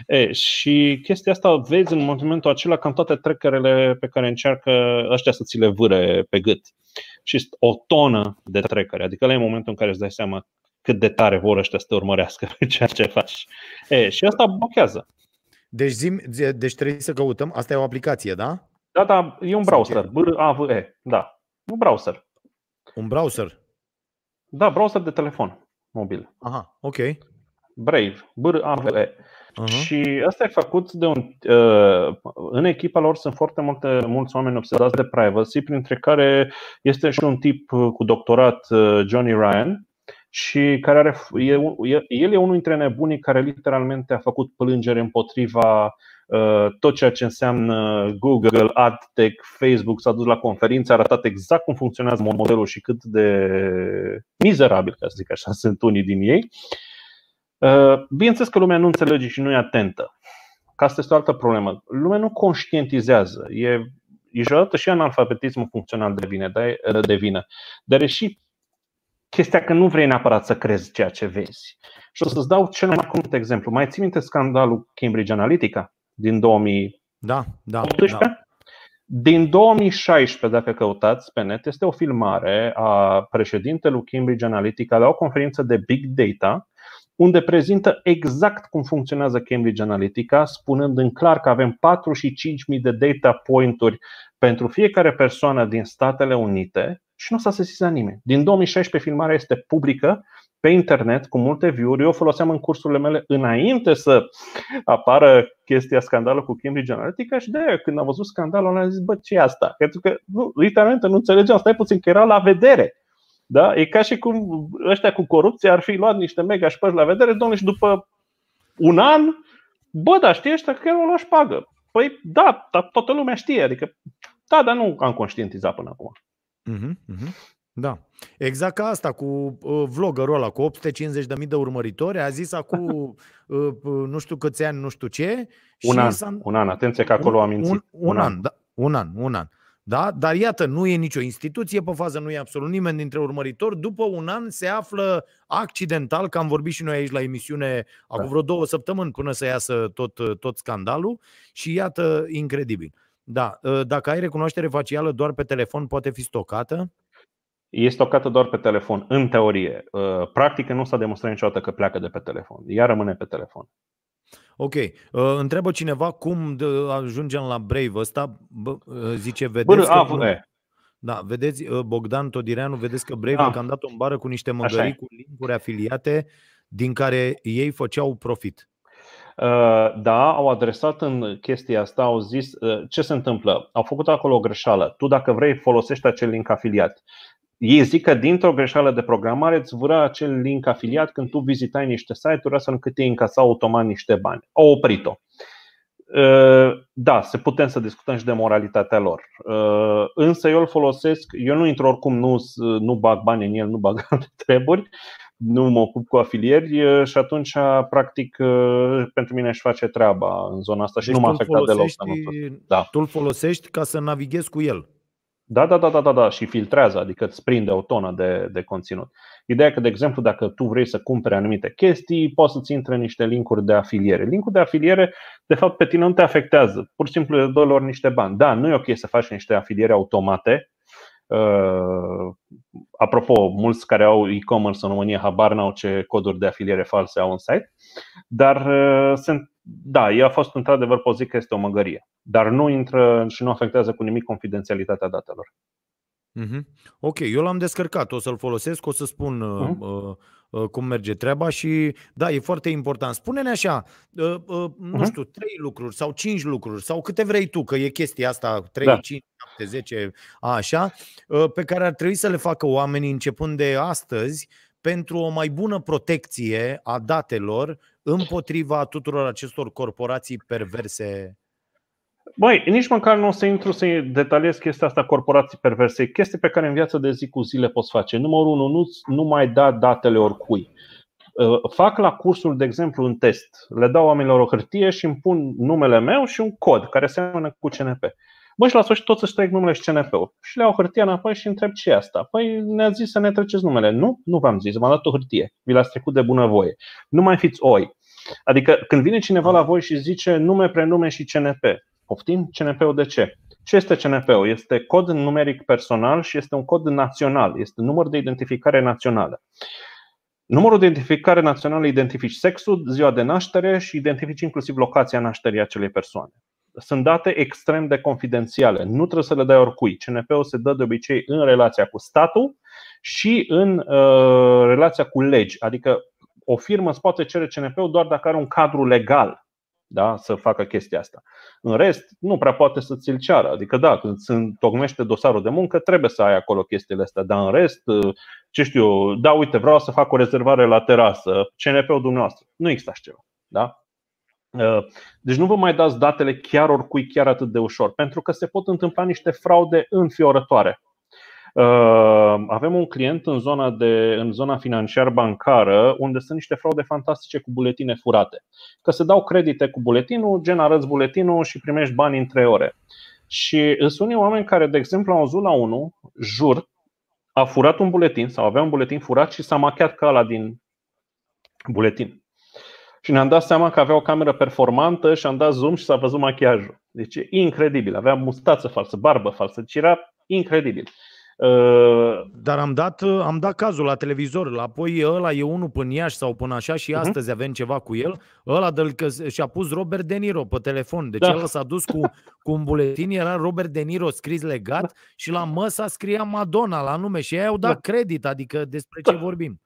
E, și chestia asta vezi în momentul acela cam toate treckerele pe care încearcă ăștia să ți le vâre pe gât. Uh, și o tonă de trecări. Adică la e momentul în care îți dai seama cât de tare vor ăștia să te urmărească pe ceea ce faci. E, și asta blochează. Deci, zim, deci trebuie să căutăm, asta e o aplicație, da? Da, da, e un browser, b a v e da, un browser. Un browser? Da, browser de telefon mobil. Aha, ok. Brave, b a v e Uh-huh. Și asta e făcut de un. Uh, în echipa lor sunt foarte multe, mulți oameni obsedați de privacy, printre care este și un tip cu doctorat, uh, Johnny Ryan, și care are, e, e, el e unul dintre nebunii care literalmente a făcut plângere împotriva uh, tot ceea ce înseamnă Google, AdTech, Facebook, s-a dus la conferință a arătat exact cum funcționează modelul și cât de mizerabil, ca să zic așa, sunt unii din ei. Uh, Uh, bineînțeles că lumea nu înțelege și nu e atentă. Că asta este o altă problemă. Lumea nu conștientizează. E, e și odată și analfabetismul funcțional devine, de vină, dar e și chestia că nu vrei neapărat să crezi ceea ce vezi. Și o să-ți dau cel mai curând exemplu. Mai ții minte scandalul Cambridge Analytica din 2018? Da, da, da. Din 2016, dacă căutați pe net, este o filmare a președintelui Cambridge Analytica la o conferință de Big Data unde prezintă exact cum funcționează Cambridge Analytica, spunând în clar că avem 4 și mii de data point-uri pentru fiecare persoană din Statele Unite și nu s-a sesizat nimeni. Din 2016 filmarea este publică pe internet cu multe view-uri. Eu foloseam în cursurile mele înainte să apară chestia scandalul cu Cambridge Analytica și de aia când am văzut scandalul am zis, bă, ce asta? Pentru că nu, literalmente nu înțelegeam, stai puțin că era la vedere da? E ca și cum ăștia cu corupție ar fi luat niște mega șpăși la vedere, domnule, și după un an, bă, dar știi ăștia că chiar o luat șpagă. Păi da, dar toată lumea știe, adică da, dar nu am conștientizat până acum. Mm-hmm, mm-hmm. Da. Exact ca asta cu uh, vloggerul ăla cu 850.000 de urmăritori, a zis acum uh, uh, nu știu câți ani, nu știu ce. Un an, s-a... un an, atenție că acolo un, am mințit. Un, un, un an, an. Da, un an, un an. Da? Dar iată, nu e nicio instituție pe fază, nu e absolut nimeni dintre urmăritori. După un an se află accidental, că am vorbit și noi aici la emisiune da. acum vreo două săptămâni până să iasă tot, tot scandalul și iată, incredibil. Da, ă, dacă ai recunoaștere facială doar pe telefon, poate fi stocată? E stocată doar pe telefon, în teorie. Ă, practic nu s-a demonstrat niciodată că pleacă de pe telefon. Ea rămâne pe telefon. Ok. Uh, întreabă cineva cum de, ajungem la Brave ăsta. Uh, zice, vedeți Bă, că... A, Da, vedeți, uh, Bogdan Todireanu, vedeți că Brave da. a dat o bară cu niște măgări cu linkuri afiliate, din care ei făceau profit. Uh, da, au adresat în chestia asta, au zis ce se întâmplă. Au făcut acolo o greșeală. Tu, dacă vrei, folosești acel link afiliat ei zic că dintr-o greșeală de programare îți vrea acel link afiliat când tu vizitai niște site-uri astfel încât ei încasau automat niște bani. Au oprit-o. Uh, da, se putem să discutăm și de moralitatea lor. Uh, însă eu îl folosesc, eu nu intru oricum, nu, nu bag bani în el, nu bag alte treburi, nu mă ocup cu afilieri uh, și atunci, practic, pentru mine își face treaba în zona asta și deci nu mă a afectat deloc. Da. Tu îl folosești ca să navighezi cu el. Da, da, da, da, da, da, și filtrează, adică îți prinde o tonă de, de conținut. Ideea că, de exemplu, dacă tu vrei să cumpere anumite chestii, poți să-ți intre niște linkuri de afiliere. Linkul de afiliere, de fapt, pe tine nu te afectează. Pur și simplu de două ori niște bani. Da, nu e ok să faci niște afiliere automate. Uh, apropo, mulți care au e-commerce în România habar n-au ce coduri de afiliere false au în site, dar uh, sunt da, ea a fost într-adevăr, pot zic că este o măgărie, dar nu intră și nu afectează cu nimic confidențialitatea datelor. Mm-hmm. Ok, eu l-am descărcat, o să-l folosesc, o să spun mm-hmm. uh, uh, cum merge treaba și da, e foarte important. Spune-ne așa, uh, uh, nu mm-hmm. știu, trei lucruri sau cinci lucruri sau câte vrei tu, că e chestia asta, 3, da. 5, 7, 10, așa, uh, pe care ar trebui să le facă oamenii începând de astăzi pentru o mai bună protecție a datelor împotriva tuturor acestor corporații perverse? Băi, nici măcar nu o să intru să detaliez chestia asta corporații perverse, chestii pe care în viața de zi cu zi le poți face. Numărul 1, nu, nu mai da datele oricui. Ă, fac la cursul, de exemplu, un test. Le dau oamenilor o hârtie și îmi pun numele meu și un cod care seamănă cu CNP. Bă, și la sfârșit toți își trec numele și CNP-ul. Și le au hârtia înapoi și întreb ce e asta. Păi ne-a zis să ne treceți numele. Nu, nu v-am zis, v-am dat o hârtie. Vi l-ați trecut de bunăvoie. Nu mai fiți oi. Adică când vine cineva la voi și zice nume, prenume și CNP, poftim CNP-ul de ce? Ce este CNP-ul? Este cod numeric personal și este un cod național, este număr de identificare națională. Numărul de identificare națională identifici sexul, ziua de naștere și identifici inclusiv locația nașterii acelei persoane sunt date extrem de confidențiale. Nu trebuie să le dai oricui. CNP-ul se dă de obicei în relația cu statul și în uh, relația cu legi. Adică o firmă îți poate cere CNP-ul doar dacă are un cadru legal da, să facă chestia asta. În rest, nu prea poate să ți-l ceară. Adică, da, când se întocmește dosarul de muncă, trebuie să ai acolo chestiile astea, dar în rest, uh, ce știu, da, uite, vreau să fac o rezervare la terasă, CNP-ul dumneavoastră. Nu există așa ceva. Da? Uh, deci nu vă mai dați datele chiar oricui chiar atât de ușor, pentru că se pot întâmpla niște fraude înfiorătoare. Uh, avem un client în zona, de, în zona financiar bancară unde sunt niște fraude fantastice cu buletine furate. Că se dau credite cu buletinul, gen arăți buletinul și primești bani în trei ore. Și sunt unii oameni care, de exemplu, au zis la unul, jur, a furat un buletin sau avea un buletin furat și s-a machiat ca ăla din buletin și ne-am dat seama că avea o cameră performantă și am dat zoom și s-a văzut machiajul. Deci e incredibil. Avea mustață falsă, barbă falsă, deci era incredibil. Uh, Dar am dat, uh, am dat cazul la televizor, apoi ăla e unul până Iași sau până așa și mhm. astăzi avem ceva cu el, ăla de și-a pus Robert De Niro pe telefon, deci da. ăla s-a dus cu, cu un buletin, era Robert De Niro scris legat da. și la măsa scria Madonna la nume și ei au dat da. credit, adică despre da. ce vorbim.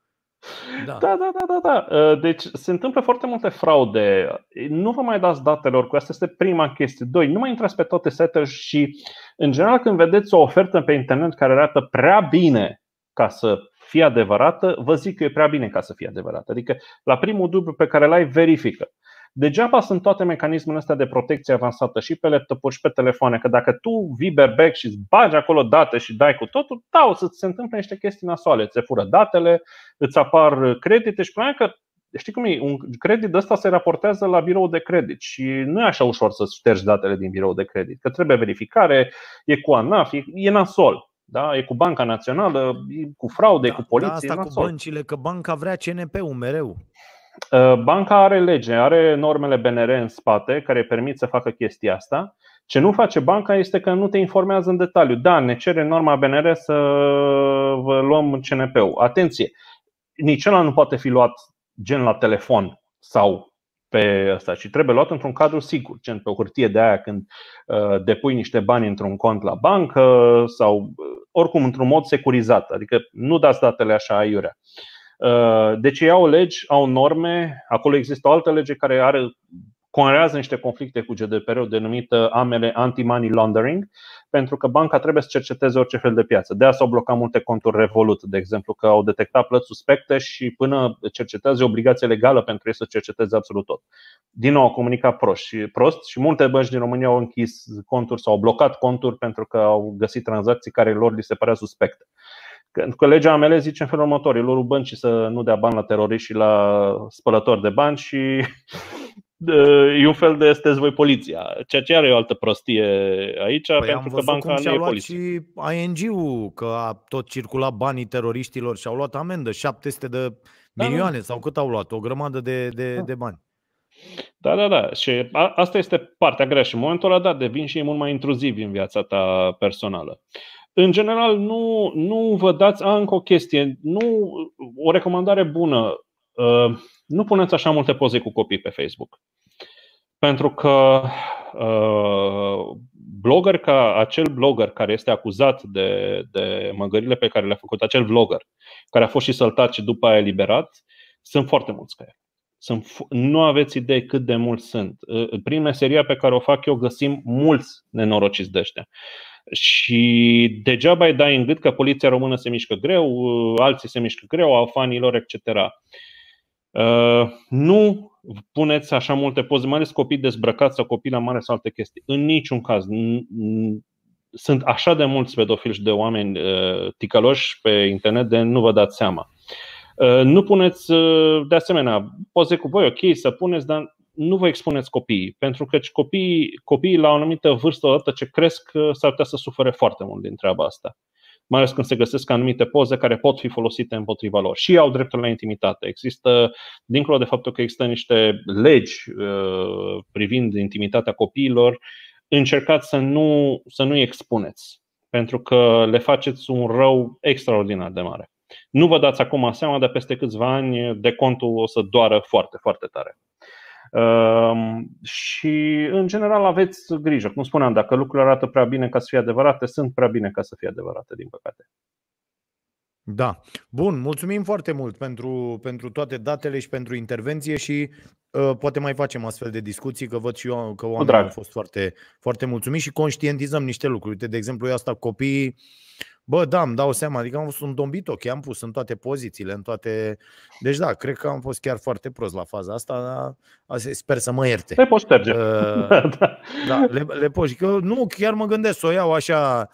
Da. da, da, da, da, da. Uh, Deci se întâmplă foarte multe fraude. Nu vă mai dați datelor cu asta este prima chestie. Doi, nu mai intrați pe toate site și, în general, când vedeți o ofertă pe internet care arată prea bine ca să fie adevărată, vă zic că e prea bine ca să fie adevărată. Adică, la primul dublu pe care l-ai, verifică. Uh, Degeaba sunt toate mecanismele astea de protecție avansată și pe laptopuri și pe telefoane, că dacă tu vii berbec și îți bagi acolo date și dai cu totul, da, o să se întâmple niște chestii nasoale. Îți se fură datele, îți apar credite și până că știi cum e, un credit ăsta se raportează la birou de credit și nu e așa ușor să ștergi datele din birou de credit, că trebuie verificare, e cu ANAF, e, e nasol. Da? E cu Banca Națională, e cu fraude, da, cu da, poliție. Da, asta cu băncile, că banca vrea CNP-ul mereu. Ă, banca are lege, are normele BNR în spate care permit să facă chestia asta. Ce nu face banca este că nu te informează în detaliu. Da, ne cere norma BNR să vă luăm CNP-ul. Atenție! Nici nu poate fi luat gen la telefon sau pe asta, ci trebuie luat într-un cadru sigur, gen pe o hârtie de aia când ă, depui niște bani într-un cont la bancă sau ă, oricum într-un mod securizat, adică nu dați datele așa aiurea. Uh, Uh, deci ei au legi, au norme, acolo există o altă lege care are conrează niște conflicte cu GDPR-ul denumită amele anti-money laundering, pentru că banca trebuie să cerceteze orice fel de piață. De asta au blocat multe conturi Revolut, de exemplu, că au detectat plăți suspecte și până cercetează obligație legală pentru ei să cerceteze absolut tot. Din nou, au comunicat prost și, prost și multe bănci din România au închis conturi sau au blocat conturi pentru că au găsit tranzacții care lor li se părea suspecte. Când colegia mele zice în felul următor, e lor bănci să nu dea bani la teroriști și la spălători de bani și e un fel de sunteți voi poliția, ceea ce are o altă prostie aici, păi pentru că banca cum nu e poliție. și ING-ul, că a tot circulat banii teroriștilor și au luat amendă, 700 de da, da. milioane da, sau cât au luat, o grămadă de, de, da. de bani. Da, da, da. Și a, asta este partea grea și în momentul ăla, da, devin și ei mult mai intruzivi în viața ta personală. Uh, în general, nu, nu vă dați a, încă o chestie, nu, o recomandare bună. Uh, nu puneți așa multe poze cu copii pe Facebook. Pentru că uh, blogger ca acel blogger care este acuzat de, de măgările pe care le-a făcut, acel vlogger care a fost și săltat și după aia eliberat, sunt foarte mulți ca el. Sunt, nu aveți idee cât de mulți sunt. Uh, prin meseria pe care o fac eu găsim mulți nenorociți de ăștia. Și degeaba îi dai în gât că poliția română se mișcă greu, uh, alții se mișcă greu, afanilor, etc. Uh, nu puneți așa multe poze, mai ales copii dezbrăcați sau copii la mare sau alte chestii. În niciun caz. Sunt așa de mulți pedofili și de oameni uh, ticăloși pe internet de nu vă dați seama. Nu puneți, de asemenea, poze cu voi, ok, să puneți, dar nu vă expuneți copiii, pentru că copiii, copiii la o anumită vârstă, odată ce cresc, s-ar putea să sufere foarte mult din treaba asta. Mai ales când se găsesc anumite poze care pot fi folosite împotriva lor și au dreptul la intimitate. Există, dincolo de faptul că există niște legi uh, privind intimitatea copiilor, încercați să nu, să nu expuneți, pentru că le faceți un rău extraordinar de mare. Nu vă dați acum seama, dar peste câțiva ani contul o să doară foarte, foarte tare. Ehm, și, în general, aveți grijă. Cum spuneam, dacă lucrurile arată prea bine ca să fie adevărate, sunt prea bine ca să fie adevărate, din păcate. Da. Bun, mulțumim foarte mult pentru, pentru toate datele și pentru intervenție și uh, poate mai facem astfel de discuții, că văd și eu că oamenii au fost foarte, foarte mulțumiți și conștientizăm niște lucruri. Uite, de exemplu, eu asta copiii Bă, da, îmi dau seama, adică am fost un dombit ok, am pus în toate pozițiile, în toate... Deci da, cred că am fost chiar foarte prost la faza asta, dar sper să mă ierte. Le poți șterge. Uh, da, da le, le poți. Că, nu, chiar mă gândesc să o iau așa...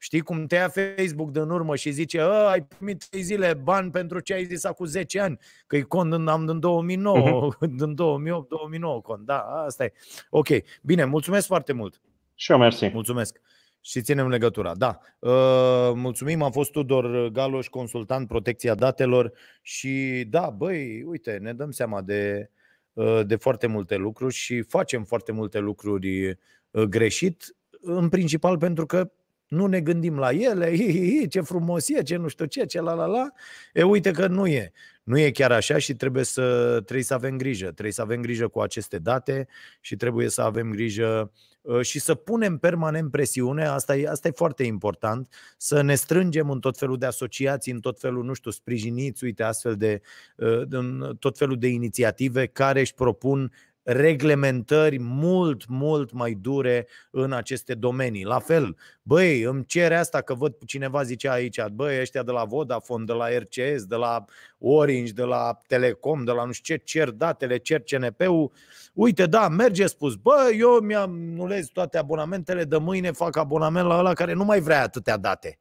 Știi cum te ia Facebook de în urmă și zice ă, ai primit 3 zile bani pentru ce ai zis acum 10 ani, că e cont în, am din 2009, uh-huh. Mhm. din 2008, 2009 cont. Da, asta e. Ok, bine, mulțumesc foarte mult. Și eu, mersi. Mulțumesc și ținem legătura. Da, ă, mulțumim, am fost Tudor Galoș, consultant protecția datelor și da, băi, uite, ne dăm seama de, ă, de foarte multe lucruri și facem foarte multe lucruri ă, greșit, în principal pentru că nu ne gândim la ele, hi, hi, hi, ce frumos e, ce nu știu ce, ce la la la, e uite că nu e nu e chiar așa și trebuie să, trebuie să avem grijă. Trebuie să avem grijă cu aceste date și trebuie să avem grijă ă, și să punem permanent presiune, asta e, asta e foarte important, să ne strângem în tot felul de asociații, în tot felul, nu știu, sprijiniți, uite, astfel de, ă, în tot felul de inițiative care își propun reglementări mult, mult mai dure în aceste domenii. La fel, băi, îmi cere asta că văd cineva zice aici, băi, ăștia de la Vodafone, de la RCS, de la Orange, de la Telecom, de la nu știu ce, cer datele, cer CNP-ul. Uite, da, merge spus, bă, eu mi-am nulez toate abonamentele, de mâine fac abonament la ăla care nu mai vrea atâtea date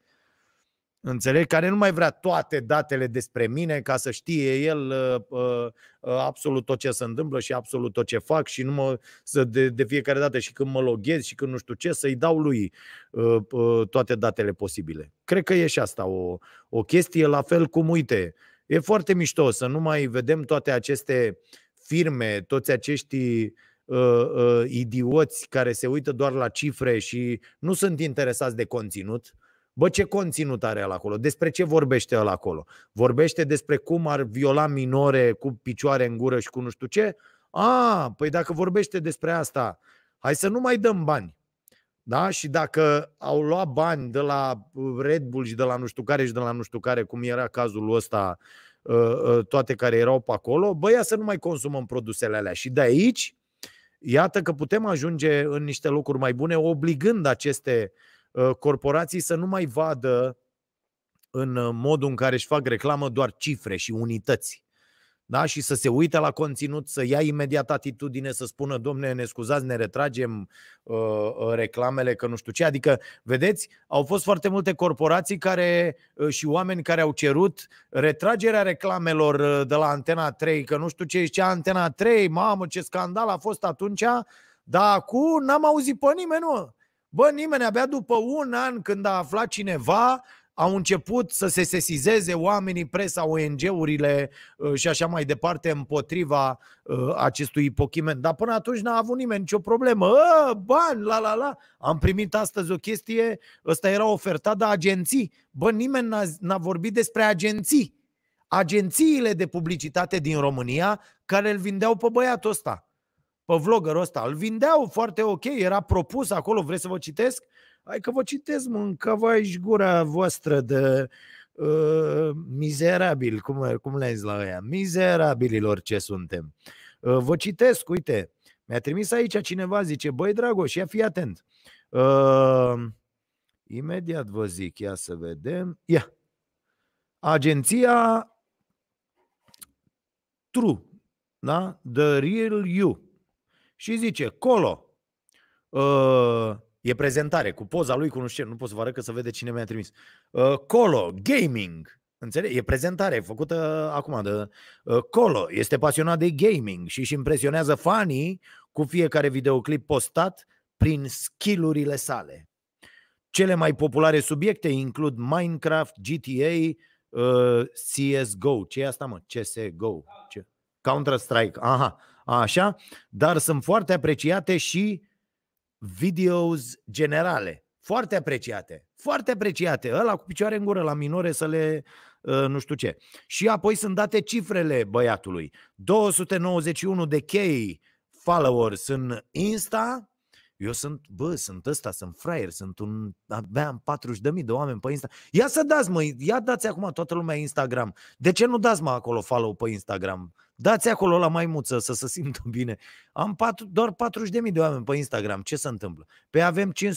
înțeleg, care nu mai vrea toate datele despre mine ca să știe el uh, uh, uh, absolut tot ce se întâmplă și absolut tot ce fac și nu mă, să de, de fiecare dată și când mă loghez și când nu știu ce, să-i dau lui uh, uh, toate datele posibile. Cred că e și asta o, o chestie, la fel cum, uite, e foarte mișto să nu mai vedem toate aceste firme, toți acești uh, uh, idioți care se uită doar la cifre și nu sunt interesați de conținut, uh, Bă, ce conținut are el acolo? Despre ce vorbește el acolo? Vorbește despre cum ar viola minore cu picioare în gură și cu nu știu ce? A, păi dacă vorbește despre asta, hai să nu mai dăm bani. Da? Și dacă au luat bani de la Red Bull și de la nu știu care și de la nu știu care, cum era cazul ăsta, ă, ă, toate care erau pe acolo, băia să nu mai consumăm produsele alea. Și de aici, iată că putem ajunge în niște locuri mai bune, obligând aceste uh, Uh, corporații să nu mai vadă în uh, modul în care își fac reclamă doar cifre și unități. Da? Și să se uite la conținut, să ia imediat atitudine, să spună, domne, ne scuzați, ne retragem uh, uh reclamele, că nu știu ce. Adică, vedeți, au fost foarte multe corporații care uh, și oameni care au cerut retragerea reclamelor de la Antena 3, că nu știu ce e Antena 3, mamă, ce scandal a fost atunci, dar acum n-am auzit pe nimeni, nu. Bă, nimeni abia după un an când a aflat cineva, au început să se sesizeze oamenii, presa, ONG-urile uh, și așa mai departe împotriva uh, acestui ipochiment. Dar până atunci n-a avut nimeni nicio problemă. A, ă, bani, la la la. Am primit astăzi o chestie, ăsta era ofertat de agenții. Bă, nimeni n-a, n-a vorbit despre agenții. Agențiile de publicitate din România care îl vindeau pe băiatul ăsta pe vloggerul ăsta. Îl vindeau foarte ok, era propus acolo, vreți să vă citesc? Hai că vă citesc, mâncă vă gura voastră de uh, mizerabil, cum, cum le la ăia, mizerabililor ce suntem. Uh, vă citesc, uite, mi-a trimis aici cineva, zice, băi Dragoș, ia fi atent. Uh, imediat vă zic, ia să vedem. Ia. Agenția True, da? The Real You și zice, colo, uh, e prezentare cu poza lui, cu nu știu nu pot să vă arăt că să vede cine mi-a trimis. Uh, colo, gaming, Înțelegi? E prezentare făcută acum de uh, Colo. Este pasionat de gaming și își impresionează fanii cu fiecare videoclip postat prin skillurile sale. Cele mai populare subiecte includ Minecraft, GTA, uh, CSGO. Ce e asta, mă? CSGO. Ce? Counter-Strike. Aha. Așa, dar sunt foarte apreciate și videos generale. Foarte apreciate. Foarte apreciate. Ăla cu picioare în gură la minore să le ă, nu știu ce. Și apoi sunt date cifrele băiatului. 291 de chei followers în Insta, eu sunt, bă, sunt ăsta, sunt fraier, sunt un, abia am 40.000 de oameni pe Instagram. Ia să dați, mă, ia dați acum toată lumea Instagram. De ce nu dați, mă, acolo follow pe Instagram? Dați acolo la maimuță să se simtă bine. Am patru, doar 40.000 de oameni pe Instagram. Ce se întâmplă? Pe păi avem 500.000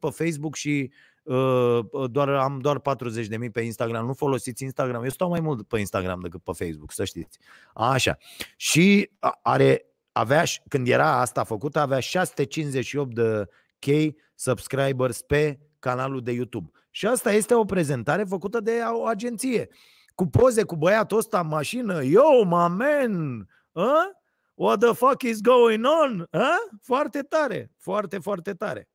pe Facebook și uh, uh doar, am doar 40.000 pe Instagram. Nu folosiți Instagram. Eu stau mai mult pe Instagram decât pe Facebook, să știți. Așa. Și are avea, când era asta făcută, avea 658 de chei subscribers pe canalul de YouTube. Și asta este o prezentare făcută de o agenție. Cu poze cu băiatul ăsta în mașină. Yo, my man! Huh? Ă? What the fuck is going on? Huh? Ă? Foarte tare, foarte, foarte tare.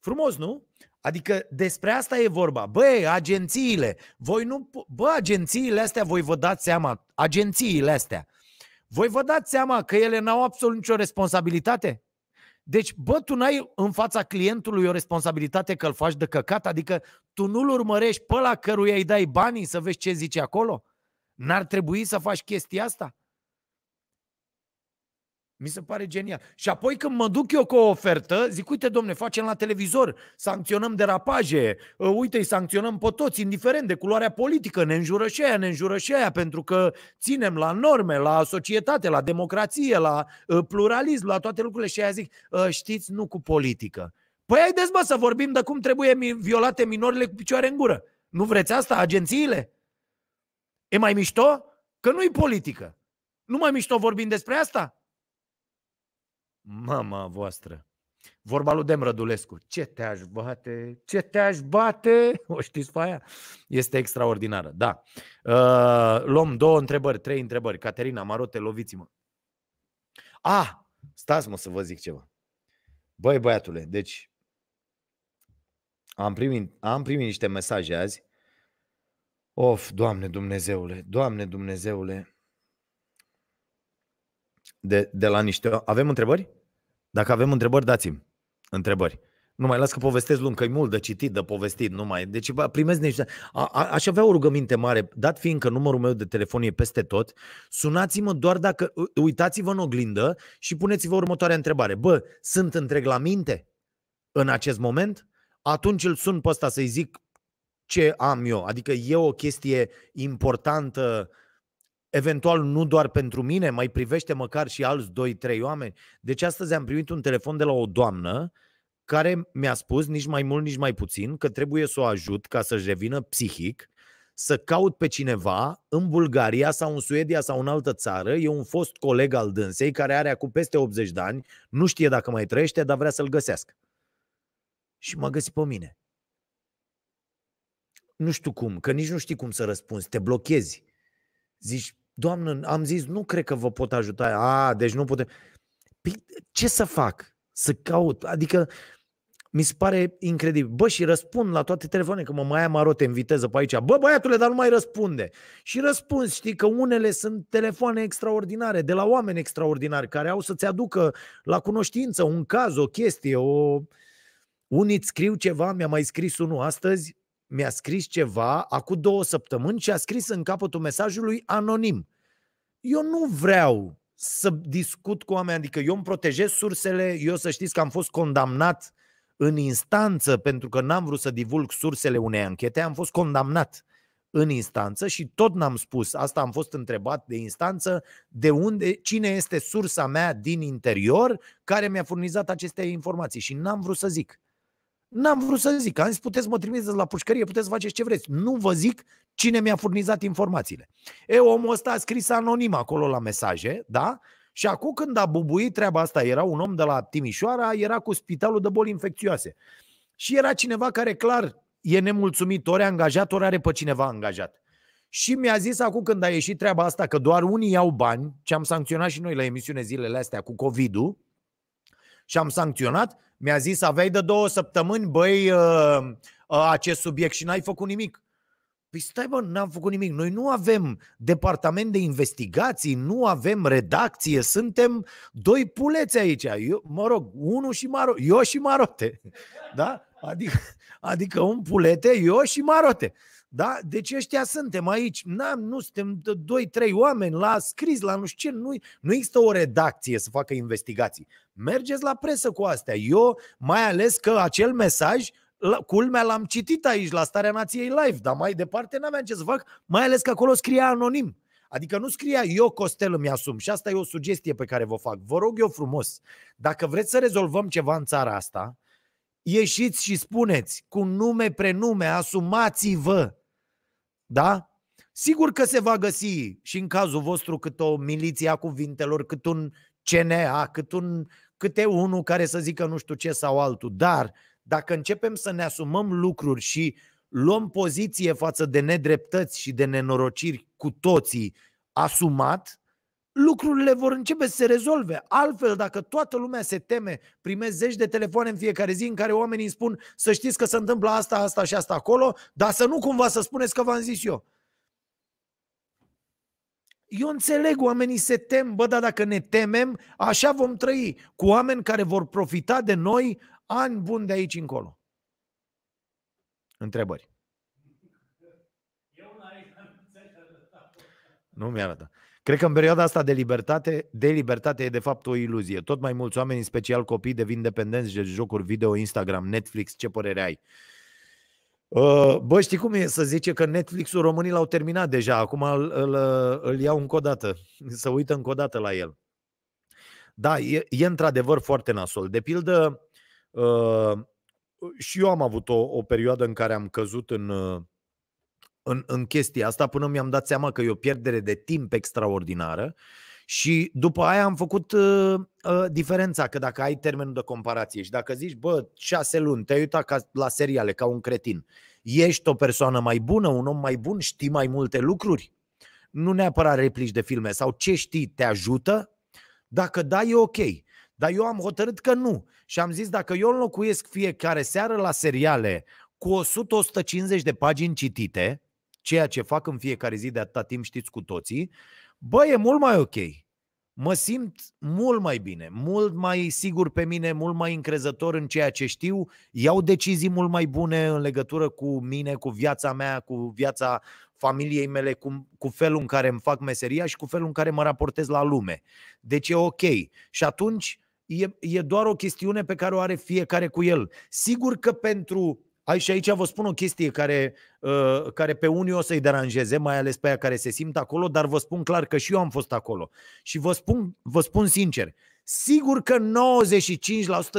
Frumos, nu? Adică despre asta e vorba. Băi, agențiile, voi nu, bă, agențiile astea, voi vă dați seama, agențiile astea, voi vă dați seama că ele n-au absolut nicio responsabilitate? Deci, bă, tu n-ai în fața clientului o responsabilitate că îl faci de căcat? Adică tu nu-l urmărești pe la căruia îi dai banii să vezi ce zice acolo? N-ar trebui să faci chestia asta? Mi se pare genial. Și apoi când mă duc eu cu o ofertă, zic, uite domne, facem la televizor, sancționăm derapaje, ă, uite, îi sancționăm pe toți, indiferent de culoarea politică, ne înjură și aia, ne înjură și aia, pentru că ținem la norme, la societate, la democrație, la ă, pluralism, la toate lucrurile și aia zic, ă, știți, nu cu politică. Păi haideți mă să vorbim de cum trebuie violate minorile cu picioare în gură. Nu vreți asta, agențiile? E mai mișto? Că nu-i politică. Nu mai mișto vorbim despre asta? Mama voastră. Vorba lui Demrădulescu. Ce te-aș bate? Ce te-aș bate? O știți pe aia? Este extraordinară, da. Uh, luăm două întrebări, trei întrebări. Caterina, Marote, loviți-mă. Ah, stați mă să vă zic ceva. Băi băiatule, deci am primit, am primit niște mesaje azi. Of, Doamne Dumnezeule, Doamne Dumnezeule, de, de la niște... Avem întrebări? Dacă avem întrebări, dați-mi întrebări. Nu mai las că povestesc lung, că e mult de citit, de povestit, nu mai. Deci primesc niște... A, a, aș avea o rugăminte mare, dat fiindcă numărul meu de telefon e peste tot, sunați-mă doar dacă... Uitați-vă în oglindă și puneți-vă următoarea întrebare. Bă, sunt întreg la minte în acest moment? Atunci îl sun pe ăsta să-i zic ce am eu. Adică e o chestie importantă eventual nu doar pentru mine, mai privește măcar și alți 2-3 oameni. Deci astăzi am primit un telefon de la o doamnă care mi-a spus nici mai mult, nici mai puțin că trebuie să o ajut ca să-și revină psihic, să caut pe cineva în Bulgaria sau în Suedia sau în altă țară. E un fost coleg al dânsei care are acum peste 80 de ani, nu știe dacă mai trăiește, dar vrea să-l găsească. Și m-a găsit pe mine. Nu știu cum, că nici nu știi cum să răspunzi, te blochezi. Zici, doamnă, am zis, nu cred că vă pot ajuta. A, deci nu putem. Păi, ce să fac? Să caut? Adică, mi se pare incredibil. Bă, și răspund la toate telefoanele, că mă mai am arote în viteză pe aici. Bă, băiatule, dar nu mai răspunde. Și răspunzi, știi că unele sunt telefoane extraordinare, de la oameni extraordinari, care au să-ți aducă la cunoștință un caz, o chestie, o... Unii îți scriu ceva, mi-a mai scris unul astăzi, mi-a scris ceva acum două săptămâni și a scris în capătul mesajului anonim. Eu nu vreau să discut cu oameni, adică eu îmi protejez sursele, eu să știți că am fost condamnat în instanță pentru că n-am vrut să divulg sursele unei anchete, am fost condamnat în instanță și tot n-am spus, asta am fost întrebat de instanță, de unde, cine este sursa mea din interior care mi-a furnizat aceste informații și n-am vrut să zic. N-am vrut să zic. Am zis, puteți mă trimiteți la pușcărie, puteți să faceți ce vreți. Nu vă zic cine mi-a furnizat informațiile. E, omul ăsta a scris anonim acolo la mesaje, da? Și acum când a bubuit treaba asta, era un om de la Timișoara, era cu spitalul de boli infecțioase. Și era cineva care clar e nemulțumit, ori angajat, ori are pe cineva angajat. Și mi-a zis acum când a ieșit treaba asta că doar unii iau bani, ce am sancționat și noi la emisiune zilele astea cu COVID-ul, și am sancționat, mi-a zis, aveai de două săptămâni, băi, uh, uh, acest subiect și n-ai făcut nimic. Păi stai bă, n-am făcut nimic. Noi nu avem departament de investigații, nu avem redacție, suntem doi puleți aici. Eu, mă rog, unul și maro, eu și marote. Da? Adică, adică un pulete, eu și marote. Da? Deci ăștia suntem aici, Na, nu suntem doi, trei oameni la scris, la nu știu ce, nu, nu există o redacție să facă investigații. Mergeți la presă cu astea. Eu, mai ales că acel mesaj, culmea l-am citit aici la Starea Nației live, dar mai departe n-aveam ce să fac, mai ales că acolo scria anonim. Adică nu scria eu, Costel, îmi asum. Și asta e o sugestie pe care vă fac. Vă rog eu frumos, dacă vreți să rezolvăm ceva în țara asta, ieșiți și spuneți cu nume, prenume, asumați-vă da? Sigur că se va găsi și în cazul vostru cât o miliție a cuvintelor, cât un CNA, cât un, câte unul care să zică nu știu ce sau altul. Dar dacă începem să ne asumăm lucruri și luăm poziție față de nedreptăți și de nenorociri cu toții asumat, lucrurile vor începe să se rezolve. Altfel, dacă toată lumea se teme, primezi zeci de telefoane în fiecare zi în care oamenii îmi spun să știți că se întâmplă asta, asta și asta acolo, dar să nu cumva să spuneți că v-am zis eu. Eu înțeleg, oamenii se tem, bă, dar dacă ne temem, așa vom trăi cu oameni care vor profita de noi ani buni de aici încolo. Întrebări. Nu mi-arată. Cred că în perioada asta de libertate, de libertate e de fapt o iluzie. Tot mai mulți oameni, în special copii, devin dependenți de jocuri video, Instagram, Netflix. Ce părere ai? Uh, bă, știi cum e să zice că Netflix-ul românii l-au terminat deja, acum îl, îl, îl iau încă o dată, să uită încă o dată la el. Da, e, e într-adevăr foarte nasol. De pildă, uh, și eu am avut o, o perioadă în care am căzut în uh, în, în chestia asta până mi-am dat seama că e o pierdere de timp extraordinară și după aia am făcut uh, uh, diferența, că dacă ai termenul de comparație și dacă zici, bă, șase luni, te-ai uitat ca, la seriale ca un cretin, ești o persoană mai bună, un om mai bun, știi mai multe lucruri, nu neapărat replici de filme, sau ce știi te ajută, dacă da, e ok. Dar eu am hotărât că nu. Și am zis, dacă eu înlocuiesc fiecare seară la seriale cu 100-150 de pagini citite, ceea ce fac în fiecare zi de atâta timp, știți cu toții, bă, e mult mai ok. Mă simt mult mai bine, mult mai sigur pe mine, mult mai încrezător în ceea ce știu, iau decizii mult mai bune în legătură cu mine, cu viața mea, cu viața familiei mele, cu, cu felul în care îmi fac meseria și cu felul în care mă raportez la lume. Deci e ok. Și atunci e, e doar o chestiune pe care o are fiecare cu el. Sigur că pentru Hai și aici vă spun o chestie care, uh, care pe unii o să-i deranjeze, mai ales pe aia care se simt acolo, dar vă spun clar că și eu am fost acolo. Și vă spun, vă spun sincer, sigur că 95%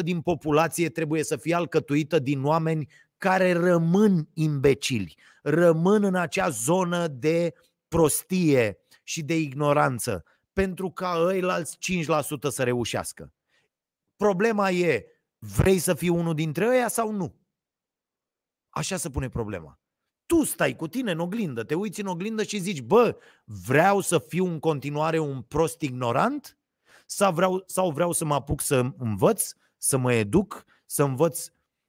din populație trebuie să fie alcătuită din oameni care rămân imbecili, rămân în acea zonă de prostie și de ignoranță, pentru ca ăilalți 5% să reușească. Problema e, vrei să fii unul dintre ei sau nu? Așa se pune problema. Tu stai cu tine în oglindă, te uiți în oglindă și zici, bă, vreau să fiu în continuare un prost ignorant? Sau vreau, sau vreau să mă apuc să învăț, să mă educ, să învăț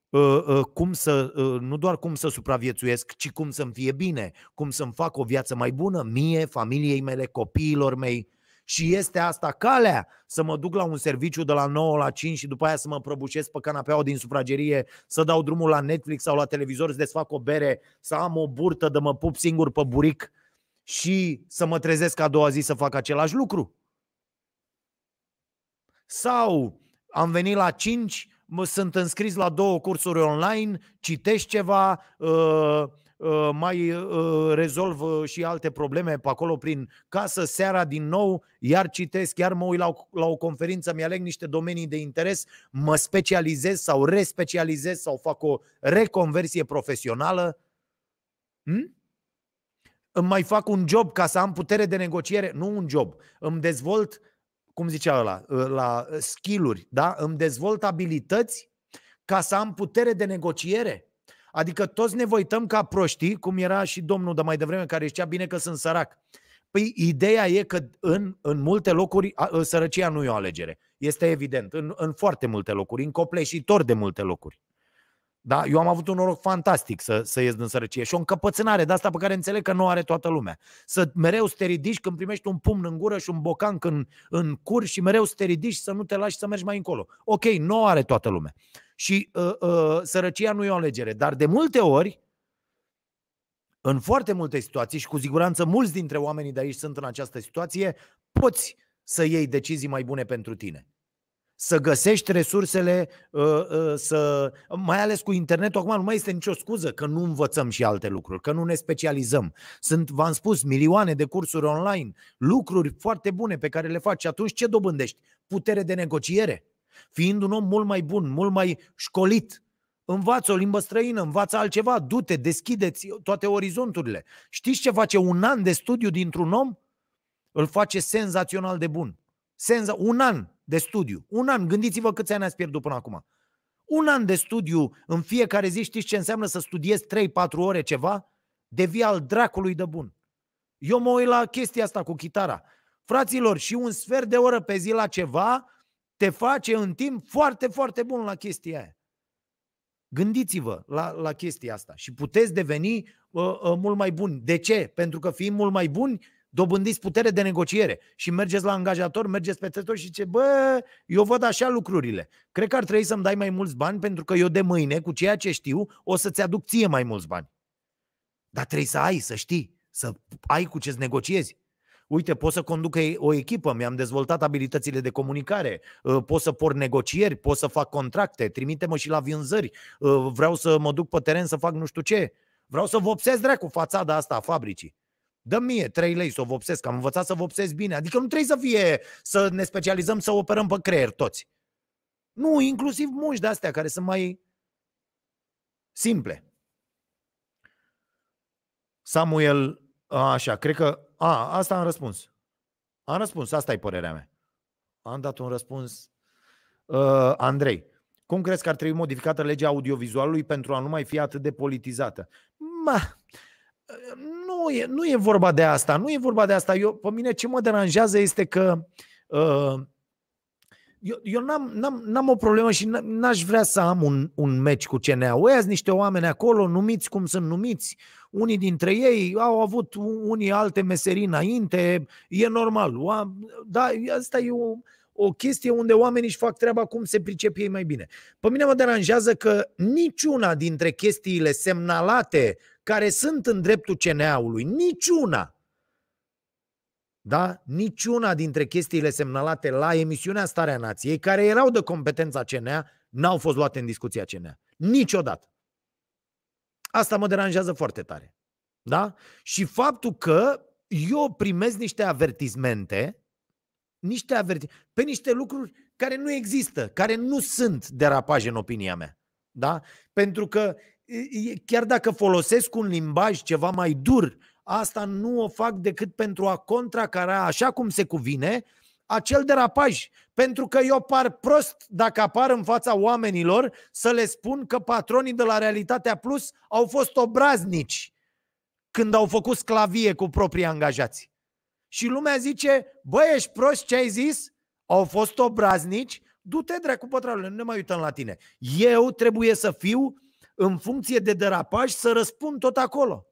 uh, uh, cum să, uh, nu doar cum să supraviețuiesc, ci cum să-mi fie bine, cum să-mi fac o viață mai bună mie, familiei mele, copiilor mei. Și este asta calea? Să mă duc la un serviciu de la 9 la 5 și după aia să mă prăbușesc pe canapeaua din sufragerie, să dau drumul la Netflix sau la televizor, să desfac o bere, să am o burtă de mă pup singur pe buric și să mă trezesc a doua zi să fac același lucru? Sau am venit la 5, sunt înscris la două cursuri online, citești ceva, uh, Uh, mai uh, rezolv și alte probleme pe acolo prin casă, seara din nou, iar citesc, iar mă uit la o, la o conferință, mi-aleg niște domenii de interes, mă specializez sau respecializez sau fac o reconversie profesională. Hm? Îmi mai fac un job ca să am putere de negociere, nu un job. Îmi dezvolt, cum zicea ăla, uh, la skill da? Îmi dezvolt abilități ca să am putere de negociere. Adică toți ne voităm ca proști, cum era și domnul de mai devreme care știa bine că sunt sărac. Păi ideea e că în, în multe locuri sărăcia nu e o alegere. Este evident, în, în foarte multe locuri, în copleșitor de multe locuri. Da? Eu am avut un noroc fantastic să, să ies din sărăcie și o încăpățânare de asta pe care înțeleg că nu are toată lumea. Să mereu să te ridici când primești un pumn în gură și un bocan în, în cur și mereu să te ridici să nu te lași să mergi mai încolo. Ok, nu are toată lumea. Și uh, uh, sărăcia nu e o alegere, dar de multe ori, în foarte multe situații și cu siguranță mulți dintre oamenii de aici sunt în această situație, poți să iei decizii mai bune pentru tine să găsești resursele, uh, uh, să, mai ales cu internetul, acum nu mai este nicio scuză că nu învățăm și alte lucruri, că nu ne specializăm. Sunt, v-am spus, milioane de cursuri online, lucruri foarte bune pe care le faci atunci ce dobândești? Putere de negociere. Fiind un om mult mai bun, mult mai școlit, învață o limbă străină, învață altceva, du-te, deschideți toate orizonturile. Știți ce face un an de studiu dintr-un om? Îl face senzațional de bun senza, un an de studiu. Un an. Gândiți-vă câți ani ați pierdut până acum. Un an de studiu în fiecare zi, știți ce înseamnă să studiezi 3-4 ore ceva? Devii al dracului de bun. Eu mă uit la chestia asta cu chitara. Fraților, și un sfert de oră pe zi la ceva te face în timp foarte, foarte bun la chestia aia. Gândiți-vă la, la chestia asta și puteți deveni uh, uh, mult mai buni. De ce? Pentru că fiind mult mai buni, dobândiți putere de negociere și mergeți la angajator, mergeți pe țători și ce, bă, eu văd așa lucrurile. Cred că ar trebui să-mi dai mai mulți bani pentru că eu de mâine, cu ceea ce știu, o să-ți aduc ție mai mulți bani. Dar trebuie să ai, să știi, să ai cu ce-ți negociezi. Uite, pot să conduc o echipă, mi-am dezvoltat abilitățile de comunicare, ă, pot să por negocieri, pot să fac contracte, trimite-mă și la vânzări, ă, vreau să mă duc pe teren să fac nu știu ce, vreau să vopsesc dracu fațada asta a fabricii. Dă mie 3 lei să o vopsesc, am învățat să vopsesc bine. Adică nu trebuie să fie să ne specializăm să operăm pe creier toți. Nu, inclusiv muși de astea care sunt mai simple. Samuel, a, așa, cred că, a, asta am răspuns. Am răspuns, asta e părerea mea. Am dat un răspuns. Uh, Andrei, cum crezi că ar trebui modificată legea audiovizualului pentru a nu mai fi atât de politizată? Ma, nu e, nu e vorba de asta, nu e vorba de asta. Eu, pe mine ce mă deranjează este că uh, eu, eu n-am, n-am, n-am o problemă și n-aș vrea să am un, un meci cu CNA. Oia niște oameni acolo, numiți cum sunt numiți. Unii dintre ei au avut unii alte meserii înainte, e normal. Da, asta e o, o chestie unde oamenii își fac treaba cum se pricep ei mai bine. Pe mine mă deranjează că niciuna dintre chestiile semnalate care sunt în dreptul CNA-ului. Niciuna! Da? Niciuna dintre chestiile semnalate la emisiunea Starea Nației, care erau de competența CNA, n-au fost luate în discuția CNA. Niciodată. Asta mă deranjează foarte tare. Da? Și faptul că eu primesc niște avertismente, niște avertismente, pe niște lucruri care nu există, care nu sunt derapaje în opinia mea. Da? Pentru că chiar dacă folosesc un limbaj ceva mai dur, asta nu o fac decât pentru a contracara, așa cum se cuvine, acel derapaj. Pentru că eu par prost dacă apar în fața oamenilor să le spun că patronii de la Realitatea Plus au fost obraznici când au făcut sclavie cu proprii angajați. Și lumea zice, bă, ești prost ce ai zis? Au fost obraznici? Du-te, dracu, pătralule, nu ne mai uităm la tine. Eu trebuie să fiu în funcție de derapaj, să răspund tot acolo.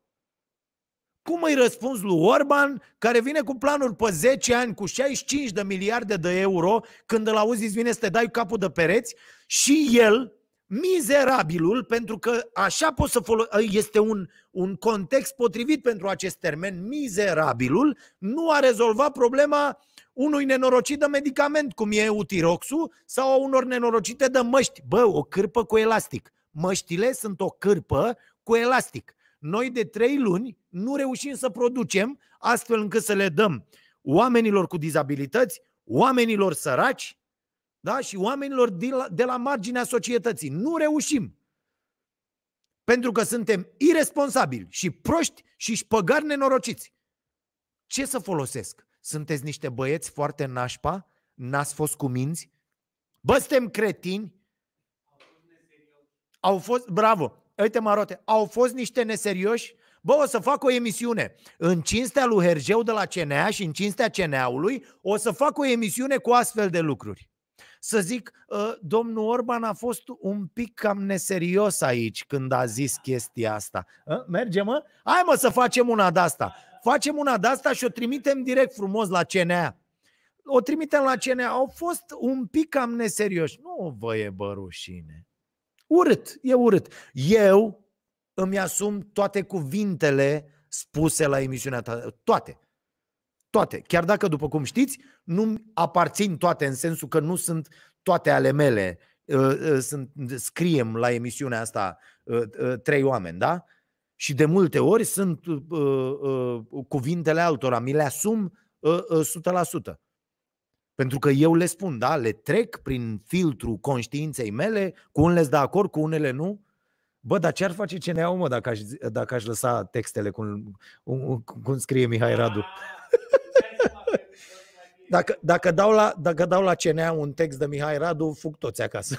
Cum îi răspunzi lui Orban, care vine cu planuri pe 10 ani, cu 65 de miliarde de euro, când îl auzi îți vine să te dai capul de pereți și el, mizerabilul, pentru că așa poți să folo- ă, este un, un context potrivit pentru acest termen, mizerabilul, nu a rezolvat problema unui nenorocit de medicament, cum e utiroxul, sau a unor nenorocite de măști. Bă, o cârpă cu elastic. Măștile sunt o cârpă cu elastic. Noi de trei luni nu reușim să producem astfel încât să le dăm oamenilor cu dizabilități, oamenilor săraci da? și oamenilor de la, de la marginea societății. Nu reușim. Pentru că suntem irresponsabili și proști și șpăgari nenorociți. Ce să folosesc? Sunteți niște băieți foarte nașpa? N-ați fost cu minți? Bă, suntem cretini? Au fost, bravo, uite marote, au fost niște neserioși Bă, o să fac o emisiune. În cinstea lui Hergeu de la CNA și în cinstea CNA-ului, o să fac o emisiune cu astfel de lucruri. Să zic, ă, domnul Orban a fost un pic cam neserios aici când a zis chestia asta. Ă, merge, mă? Hai, mă, să facem una de asta. Facem una de asta și o trimitem direct frumos la CNA. O trimitem la CNA. Au fost un pic cam neserioși. Nu vă e bă rușine. Urât, e urât. Eu îmi asum toate cuvintele spuse la emisiunea ta, toate. Toate. Chiar dacă, după cum știți, nu aparțin toate, în sensul că nu sunt toate ale mele. Uh, uh, sunt, scriem la emisiunea asta uh, trei oameni, da? Și de multe ori sunt cuvintele altora. Mi le asum 100%. Pentru că eu le spun, da, le trec prin filtru conștiinței mele, cu unele de acord, cu unele nu. Bă, dar ce-ar face CNA-ul, mă, dacă aș, dacă aș lăsa textele cum, cum scrie Mihai Radu? dacă, dacă, dau la, dacă dau la CNA un text de Mihai Radu, fug toți acasă.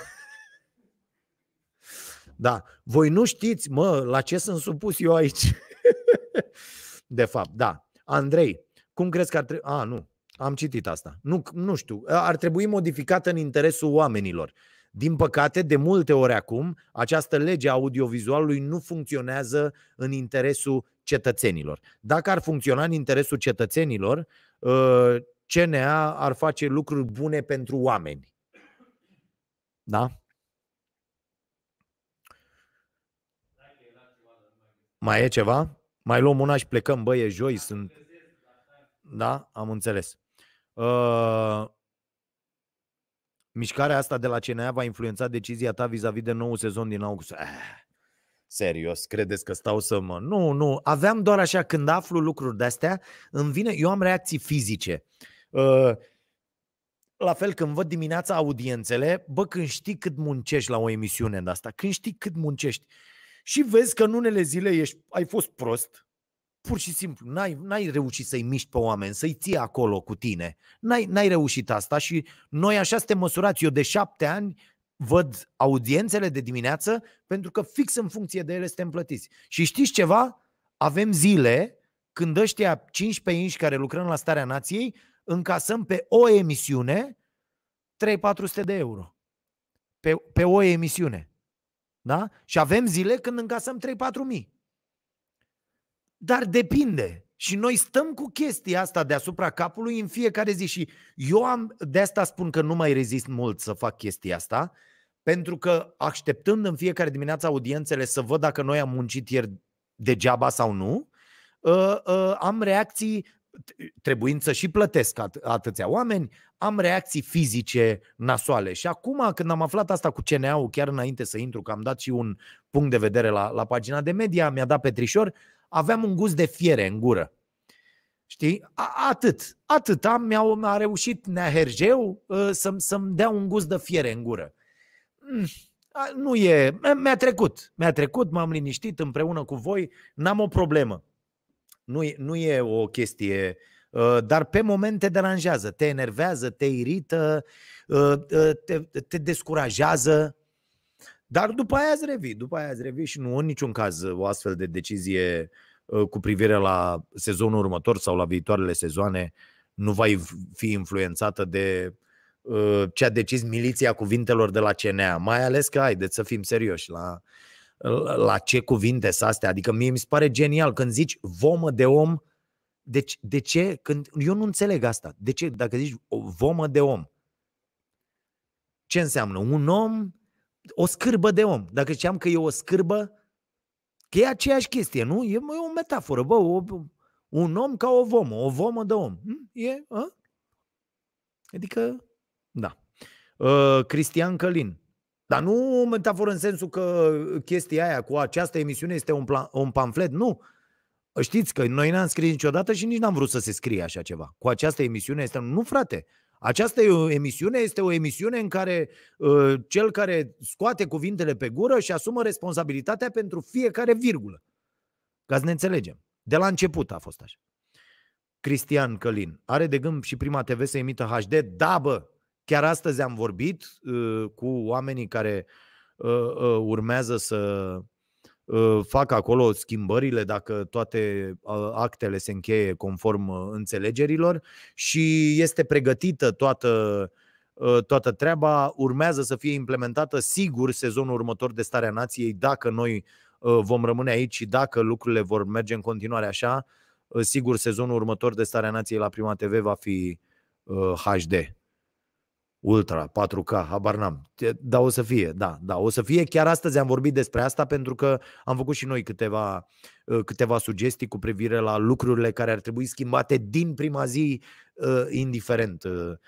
da. Voi nu știți, mă, la ce sunt supus eu aici. de fapt, da. Andrei, cum crezi că ar trebui... A, nu. Am citit asta. Nu, nu știu. Ar trebui modificată în interesul oamenilor. Din păcate, de multe ori acum, această lege a audiovizualului nu funcționează în interesul cetățenilor. Dacă ar funcționa în interesul cetățenilor, ă, CNA ar face lucruri bune pentru oameni. Da? Mai e ceva? Mai luăm una și plecăm, băie, joi sunt... Da, am înțeles. Uh, mișcarea asta de la CNA va influența decizia ta vis-a-vis de nou sezon din august. Eh, serios, credeți că stau să mă... Nu, nu, aveam doar așa, când aflu lucruri de-astea, îmi vine, eu am reacții fizice. Uh, la fel când văd dimineața audiențele, bă, când știi cât muncești la o emisiune de asta, când știi cât muncești și vezi că în unele zile ești, ai fost prost, pur și simplu n-ai, n-ai reușit să-i miști pe oameni, să-i ții acolo cu tine. N-ai, n-ai reușit asta și noi așa suntem măsurați. Eu de șapte ani văd audiențele de dimineață pentru că fix în funcție de ele suntem plătiți. Și știți ceva? Avem zile când ăștia 15 inși care lucrăm la Starea Nației încasăm pe o emisiune 3-400 de euro. Pe, pe o emisiune. Da? Și avem zile când încasăm 3-4 mii. Dar depinde. Și noi stăm cu chestia asta deasupra capului în fiecare zi și eu am, de asta spun că nu mai rezist mult să fac chestia asta, pentru că așteptând în fiecare dimineață audiențele să văd dacă noi am muncit ieri degeaba sau nu, ă, ă, am reacții trebuind să și plătesc at- atâția oameni, am reacții fizice nasoale. Și acum, când am aflat asta cu CNA-ul, chiar înainte să intru, că am dat și un punct de vedere la, la pagina de media, mi-a dat petrișor, aveam un gust de fiere în gură. Știi? A, atât. Atât am, mi-a, mi-a reușit neahergeu ă, să-mi, să-mi dea un gust de fiere în gură. Mm, nu e, mi-a trecut. Mi-a trecut, m-am liniștit împreună cu voi, n-am o problemă. Nu e, nu e o chestie, ă, dar pe moment te deranjează, te enervează, te irită, ă, te, te descurajează, dar după aia ați revii, după aia ați revii și nu în niciun caz o astfel de decizie ă, cu privire la sezonul următor sau la viitoarele sezoane nu va fi influențată de ă, ce a decis miliția cuvintelor de la CNA. Mai ales că, haideți să fim serioși, la, la ce cuvinte sunt astea. Adică mie mi se pare genial când zici vomă de om, deci, de ce? Când, eu nu înțeleg asta. De ce? Dacă zici vomă de om, ce înseamnă? Un om o scârbă de om. Dacă ziceam că e o scârbă, că e aceeași chestie, nu? E, e o metaforă, bă, o, un om ca o vomă, o vomă de om. Hm? E, a? Adică, da. Uh, Cristian Călin. Dar nu metaforă în sensul că chestia aia cu această emisiune este un, plan, un pamflet, nu. Știți că noi n-am scris niciodată și nici n-am vrut să se scrie așa ceva. Cu această emisiune este, nu frate, această emisiune este o emisiune în care uh, cel care scoate cuvintele pe gură și asumă responsabilitatea pentru fiecare virgulă. Ca să ne înțelegem. De la început a fost așa. Cristian Călin are de gând și prima TV să emită HD? Da, bă! Chiar astăzi am vorbit uh, cu oamenii care uh, urmează să fac acolo schimbările dacă toate actele se încheie conform uh, înțelegerilor și este pregătită toată uh, toată treaba urmează să fie implementată sigur sezonul următor de starea nației dacă noi uh, vom rămâne aici și dacă lucrurile vor merge în continuare așa, sigur sezonul următor de starea nației la Prima TV va fi HD. Ultra, 4K, habar n-am. Da, o să fie, da, da, o să fie. Chiar astăzi am vorbit despre asta pentru că am făcut și noi câteva, ă, câteva sugestii cu privire la lucrurile care ar trebui schimbate din prima zi, ă, indiferent ă,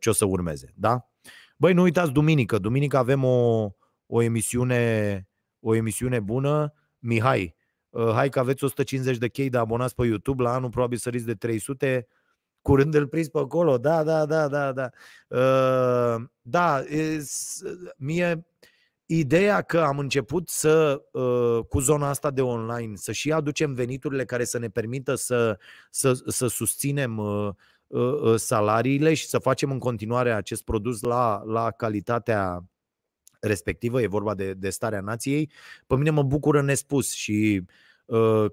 ce o să urmeze. Da? Băi, nu uitați, duminică. Duminică avem o, o, emisiune, o emisiune bună. Mihai, hai că aveți 150 de chei de abonați pe YouTube. La anul probabil săriți de 300 curând îl prins pe acolo, da, da, da, da, da. Uh, da, is, mie ideea că am început să, uh, cu zona asta de online, să și aducem veniturile care să ne permită să, să, să susținem uh, uh, salariile și să facem în continuare acest produs la, la calitatea respectivă, e vorba de, de starea nației, pe mine mă bucură nespus și uh,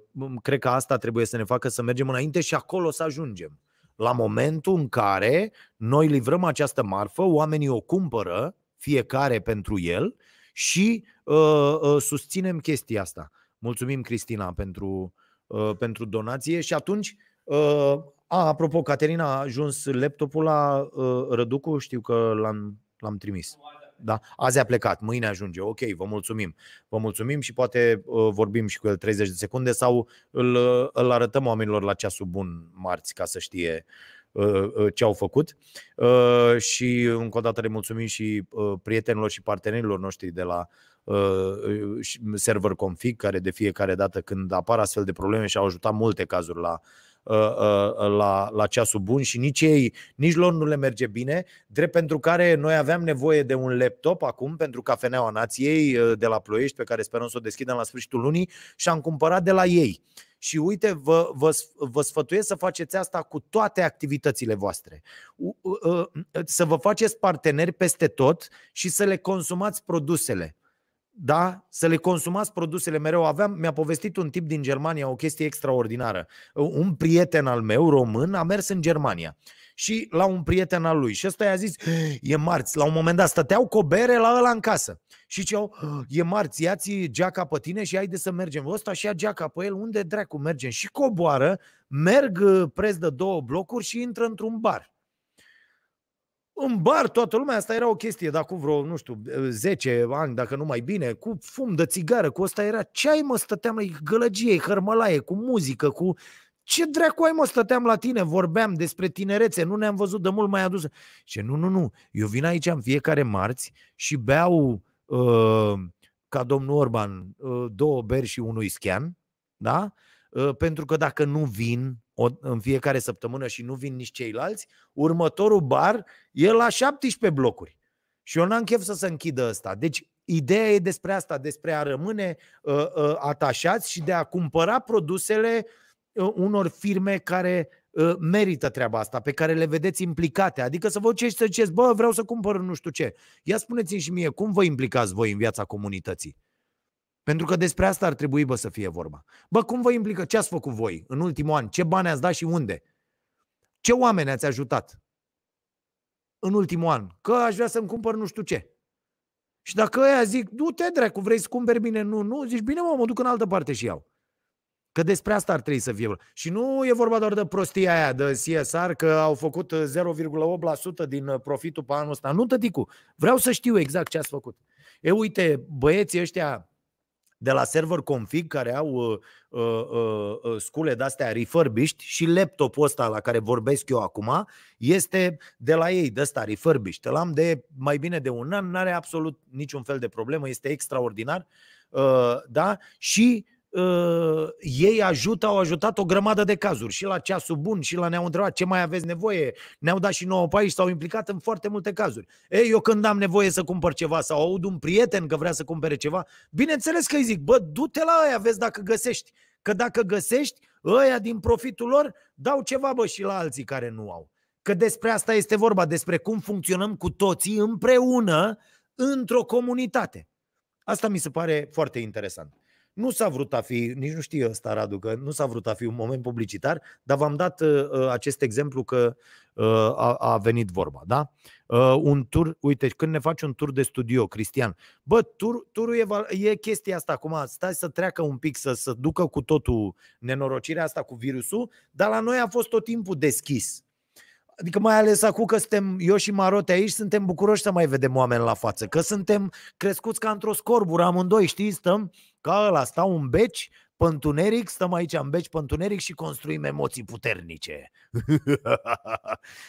cred că asta trebuie să ne facă să mergem înainte și acolo să ajungem la momentul în care noi livrăm această marfă, oamenii o cumpără, fiecare pentru el, și uh, uh, susținem chestia asta. Mulțumim, Cristina, pentru, uh, pentru donație și atunci. Uh, a, apropo, Caterina a ajuns laptopul la uh, Răducu, știu că l-am, l-am trimis da? Azi a plecat, mâine ajunge. Ok, vă mulțumim. Vă mulțumim și poate uh, vorbim și cu el 30 de secunde sau îl, uh, îl arătăm oamenilor la ceasul bun marți ca să știe uh, uh ce au făcut uh, și încă o dată le mulțumim și uh, prietenilor și partenerilor noștri de la server config care de fiecare dată când apar astfel de probleme și-au ajutat multe cazuri la uh, Uh, uh, uh, la, la ceasul bun și nici ei, nici lor nu le merge bine, drept pentru care noi aveam nevoie de un laptop acum pentru Cafeneaua Nației de la Ploiești, pe care sperăm să o deschidem la sfârșitul lunii și am cumpărat de la ei. Și uite, vă, vă, vă sfătuiesc să faceți asta cu toate activitățile voastre. Să vă faceți parteneri peste tot și să le consumați produsele da? să le consumați produsele mereu. Aveam, mi-a povestit un tip din Germania o chestie extraordinară. Un prieten al meu, român, a mers în Germania și la un prieten al lui. Și ăsta i-a zis, e marți. La un moment dat stăteau cu o bere la ăla în casă. Și ce? e marți, ia-ți geaca pe tine și haide să mergem. Ăsta și ia geaca pe el, unde dracu mergem? Și coboară, merg uh, preț de două blocuri și intră într-un bar. În bar toată lumea, asta era o chestie, dacă vreo, nu știu, 10 ani, dacă nu mai bine, cu fum de țigară, cu ăsta era ai mă, stăteam la gălăgie, hărmălaie, cu muzică, cu... Ce dracu ai, mă, stăteam la tine, vorbeam despre tinerețe, nu ne-am văzut de mult mai adus. Și nu, nu, nu, eu vin aici în fiecare marți și beau, uh, ca domnul Orban, uh, două beri și unui schian, da? Uh, pentru că dacă nu vin, o, în fiecare săptămână și nu vin nici ceilalți, următorul bar e la 17 blocuri. Și eu n-am chef să se închidă ăsta. Deci ideea e despre asta, despre a rămâne uh, uh, atașați și de a cumpăra produsele uh, unor firme care uh, merită treaba asta, pe care le vedeți implicate. Adică să vă duceți și să ziceți, bă, vreau să cumpăr nu știu ce. Ia spuneți-mi și mie, cum vă implicați voi în viața comunității? Pentru că despre asta ar trebui, bă, să fie vorba. Bă, cum vă implică? Ce ați făcut voi în ultimul an? Ce bani ați dat și unde? Ce oameni ați ajutat în ultimul an? Că aș vrea să-mi cumpăr nu știu ce. Și dacă ăia zic, du-te, dracu, vrei să cumperi bine? Nu, nu, zici, bine, mă, mă duc în altă parte și iau. Că despre asta ar trebui să fie. Și nu e vorba doar de prostia aia de CSR, că au făcut 0,8% uh, din uh, profitul pe anul ăsta. Nu, tăticu, vreau să știu exact ce ați făcut. E, uite, băieții ăștia de la server config care au uh, uh, uh, scule de-astea refurbished și laptopul ăsta la care vorbesc eu acum este de la ei, de ăsta refurbished. L-am de mai bine de un an, nu are absolut niciun fel de problemă, este extraordinar. Uh, da? Și uh, ei ajută, au ajutat o grămadă de cazuri și la ceasul bun și la ne-au întrebat ce mai aveți nevoie, ne-au dat și nouă pe aici, s-au implicat în foarte multe cazuri. Ei, eu când am nevoie să cumpăr ceva sau aud un prieten că vrea să cumpere ceva, bineînțeles că îi zic, bă, du-te la aia, vezi dacă găsești. Că dacă găsești, ăia din profitul lor dau ceva, bă, și la alții care nu au. Că despre asta este vorba, despre cum funcționăm cu toții împreună într-o comunitate. Asta mi se pare foarte interesant. Nu s-a vrut a fi, nici nu știe ăsta Radu, că nu s-a vrut a fi un moment publicitar, dar v-am dat uh, uh acest exemplu că uh, a, a venit vorba, da? Uh, un tur, uite, când ne faci un tur de studio, Cristian, bă, tur, turul e, e chestia asta acum, stai să treacă un pic, să, să ducă cu totul nenorocirea asta cu virusul, dar la noi a fost tot timpul deschis. Adică mai ales acum că suntem eu și Marote aici, suntem bucuroși să mai vedem oameni la față, că suntem crescuți ca într-o scorbură amândoi, știi, stăm ca ăla, stau un beci pântuneric, stăm aici în beci pântuneric și construim emoții puternice.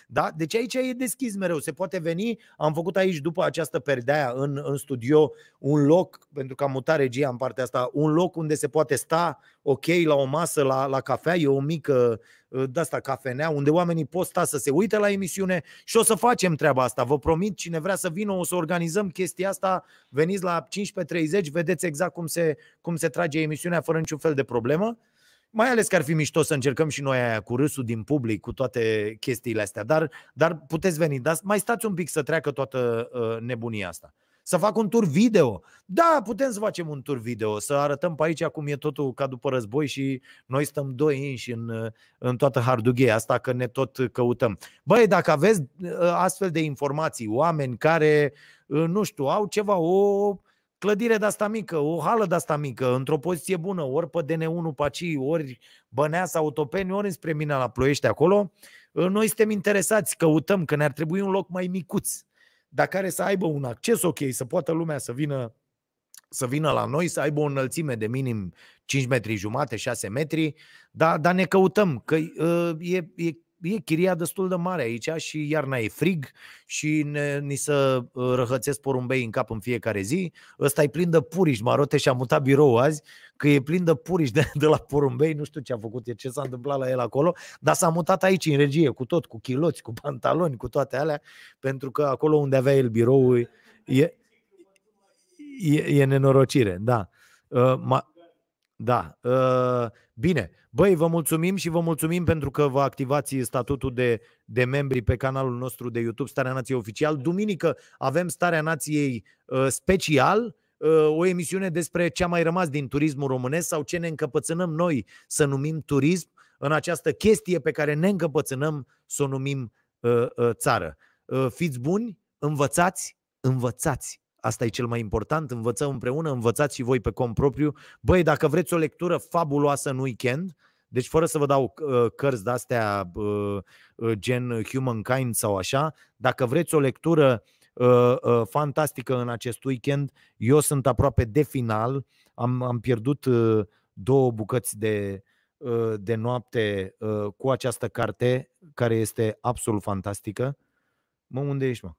da? Deci aici e deschis mereu, se poate veni. Am făcut aici după această perdea în, în studio un loc, pentru că am mutat regia în partea asta, un loc unde se poate sta ok la o masă, la, la cafea, e o mică uh, de asta cafenea, unde oamenii pot sta să se uite la emisiune și o să facem treaba asta. Vă promit, cine vrea să vină, o să organizăm chestia asta. Veniți la 15.30, vedeți exact cum se, cum se trage emisiunea fără niciun niciun fel de problemă. Mai ales că ar fi mișto să încercăm și noi aia cu râsul din public, cu toate chestiile astea, dar, dar puteți veni. Dar mai stați un pic să treacă toată uh, nebunia asta. Să fac un tur video. Da, putem să facem un tur video, să arătăm pe aici cum e totul ca după război și noi stăm doi inși în, uh, în toată hardugheia asta că ne tot căutăm. Băi, dacă aveți uh, astfel de informații, oameni care, uh, nu știu, au ceva, o clădire de-asta mică, o hală de-asta mică, într-o poziție bună, ori pe DN1 Pacii, ori Băneasa, Autopeni, ori spre mine la Ploiești acolo, ă, noi suntem interesați, căutăm că ne-ar trebui un loc mai micuț, dar care să aibă un acces ok, să poată lumea să vină să vină la noi, să aibă o înălțime de minim 5 metri jumate, 6 metri, dar, dar ne căutăm, că ă, e, e e chiria destul de mare aici și iarna e frig și ne, ni să uh, răhățesc porumbei în cap în fiecare zi. Ăsta e plin de purici, Marote și-a mutat birou azi, că e plin de purici de, de la porumbei, nu știu ce a făcut, e ce s-a întâmplat la el acolo, dar s-a mutat aici în regie cu tot, cu chiloți, cu pantaloni, cu toate alea, pentru că acolo unde avea el birou e, e, e nenorocire, da. Uh, ma, da. Uh, Bine, băi, vă mulțumim și vă mulțumim pentru că vă activați statutul de, de membri pe canalul nostru de YouTube Starea Nației Oficial. Duminică avem Starea Nației uh, special, uh, o emisiune despre ce a mai rămas din turismul românesc sau ce ne încăpățânăm noi să numim turism în această chestie pe care ne încăpățânăm să o numim uh, uh, țară. Uh, fiți buni, învățați, învățați. Asta e cel mai important, învățăm împreună, învățați și voi pe cont propriu. Băi, dacă vreți o lectură fabuloasă în weekend, deci fără să vă dau uh, cărți de-astea uh, uh, gen Humankind sau așa, dacă vreți o lectură fantastică în acest weekend, eu sunt aproape de final, am, am pierdut două bucăți de, de noapte cu această carte, care este absolut fantastică. Mă, unde ești, mă?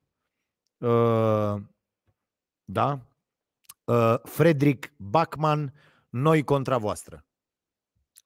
da? Uh, Frederick Bachman, noi contra voastră.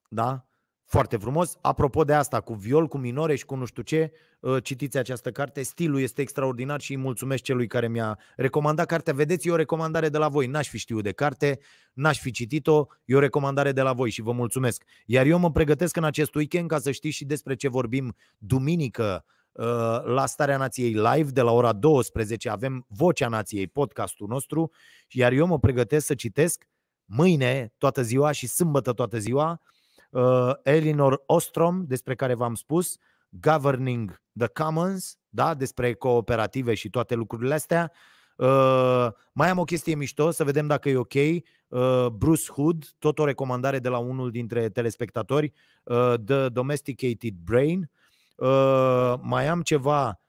Da? Foarte frumos. Apropo de asta, cu viol, cu minore și cu nu știu ce, uh, citiți această carte. Stilul este extraordinar și îi mulțumesc celui care mi-a recomandat cartea. Vedeți, e o recomandare de la voi. N-aș fi știut de carte, n-aș fi citit-o, e o recomandare de la voi și vă mulțumesc. Iar eu mă pregătesc în acest weekend ca să știți și despre ce vorbim duminică Uh, la Starea Nației Live de la ora 12 avem Vocea Nației, podcastul nostru, iar eu mă pregătesc să citesc mâine toată ziua și sâmbătă toată ziua uh, Elinor Ostrom, despre care v-am spus, Governing the Commons, da, despre cooperative și toate lucrurile astea. Uh, mai am o chestie mișto, să vedem dacă e ok. Bruce Hood, tot o recomandare de la unul dintre telespectatori, The Domesticated Brain. Uh, Ă, mai am ceva,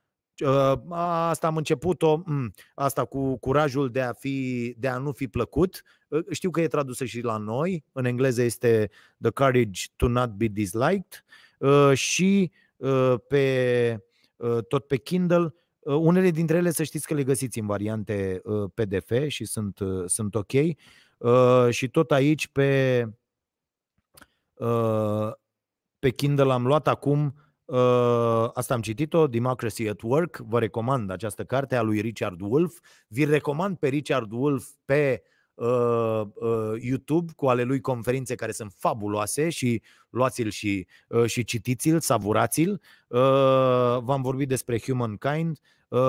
uh, asta am început-o, mm, asta cu curajul de a, fi, de a nu fi plăcut, uh, știu că e tradusă și la noi, în engleză este The Courage to Not Be Disliked uh, și uh, pe, uh, tot pe Kindle, unele dintre ele să știți că le găsiți în variante PDF și sunt, sunt ok. Și tot aici pe, pe Kindle am luat acum Ă, asta am citit-o, Democracy at Work. Vă recomand această carte a lui Richard Wolff. Vi recomand pe Richard Wolff pe uh, uh, YouTube cu ale lui conferințe care sunt fabuloase și luați-l și, uh, și citiți-l, savurați-l. Uh, v-am vorbit despre Humankind. Uh,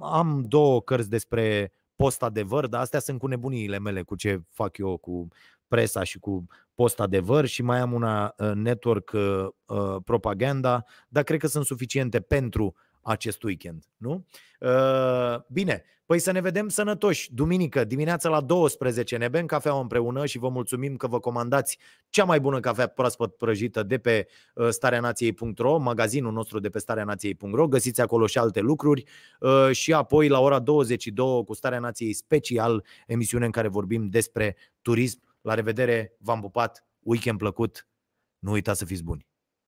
am două cărți despre post-adevăr, dar astea sunt cu nebuniile mele, cu ce fac eu, cu presa și cu post-adevăr și mai am una uh, network uh, uh, propaganda, dar cred că sunt suficiente pentru acest weekend, nu? Bine, păi să ne vedem sănătoși duminică dimineața la 12. Ne bem cafea împreună și vă mulțumim că vă comandați cea mai bună cafea proaspăt prăjită de pe nației.ro, magazinul nostru de pe nației.ro. Găsiți acolo și alte lucruri și apoi la ora 22 cu Starea Nației special, emisiune în care vorbim despre turism la revedere, v-am pupat, weekend plăcut, nu uitați să fiți buni!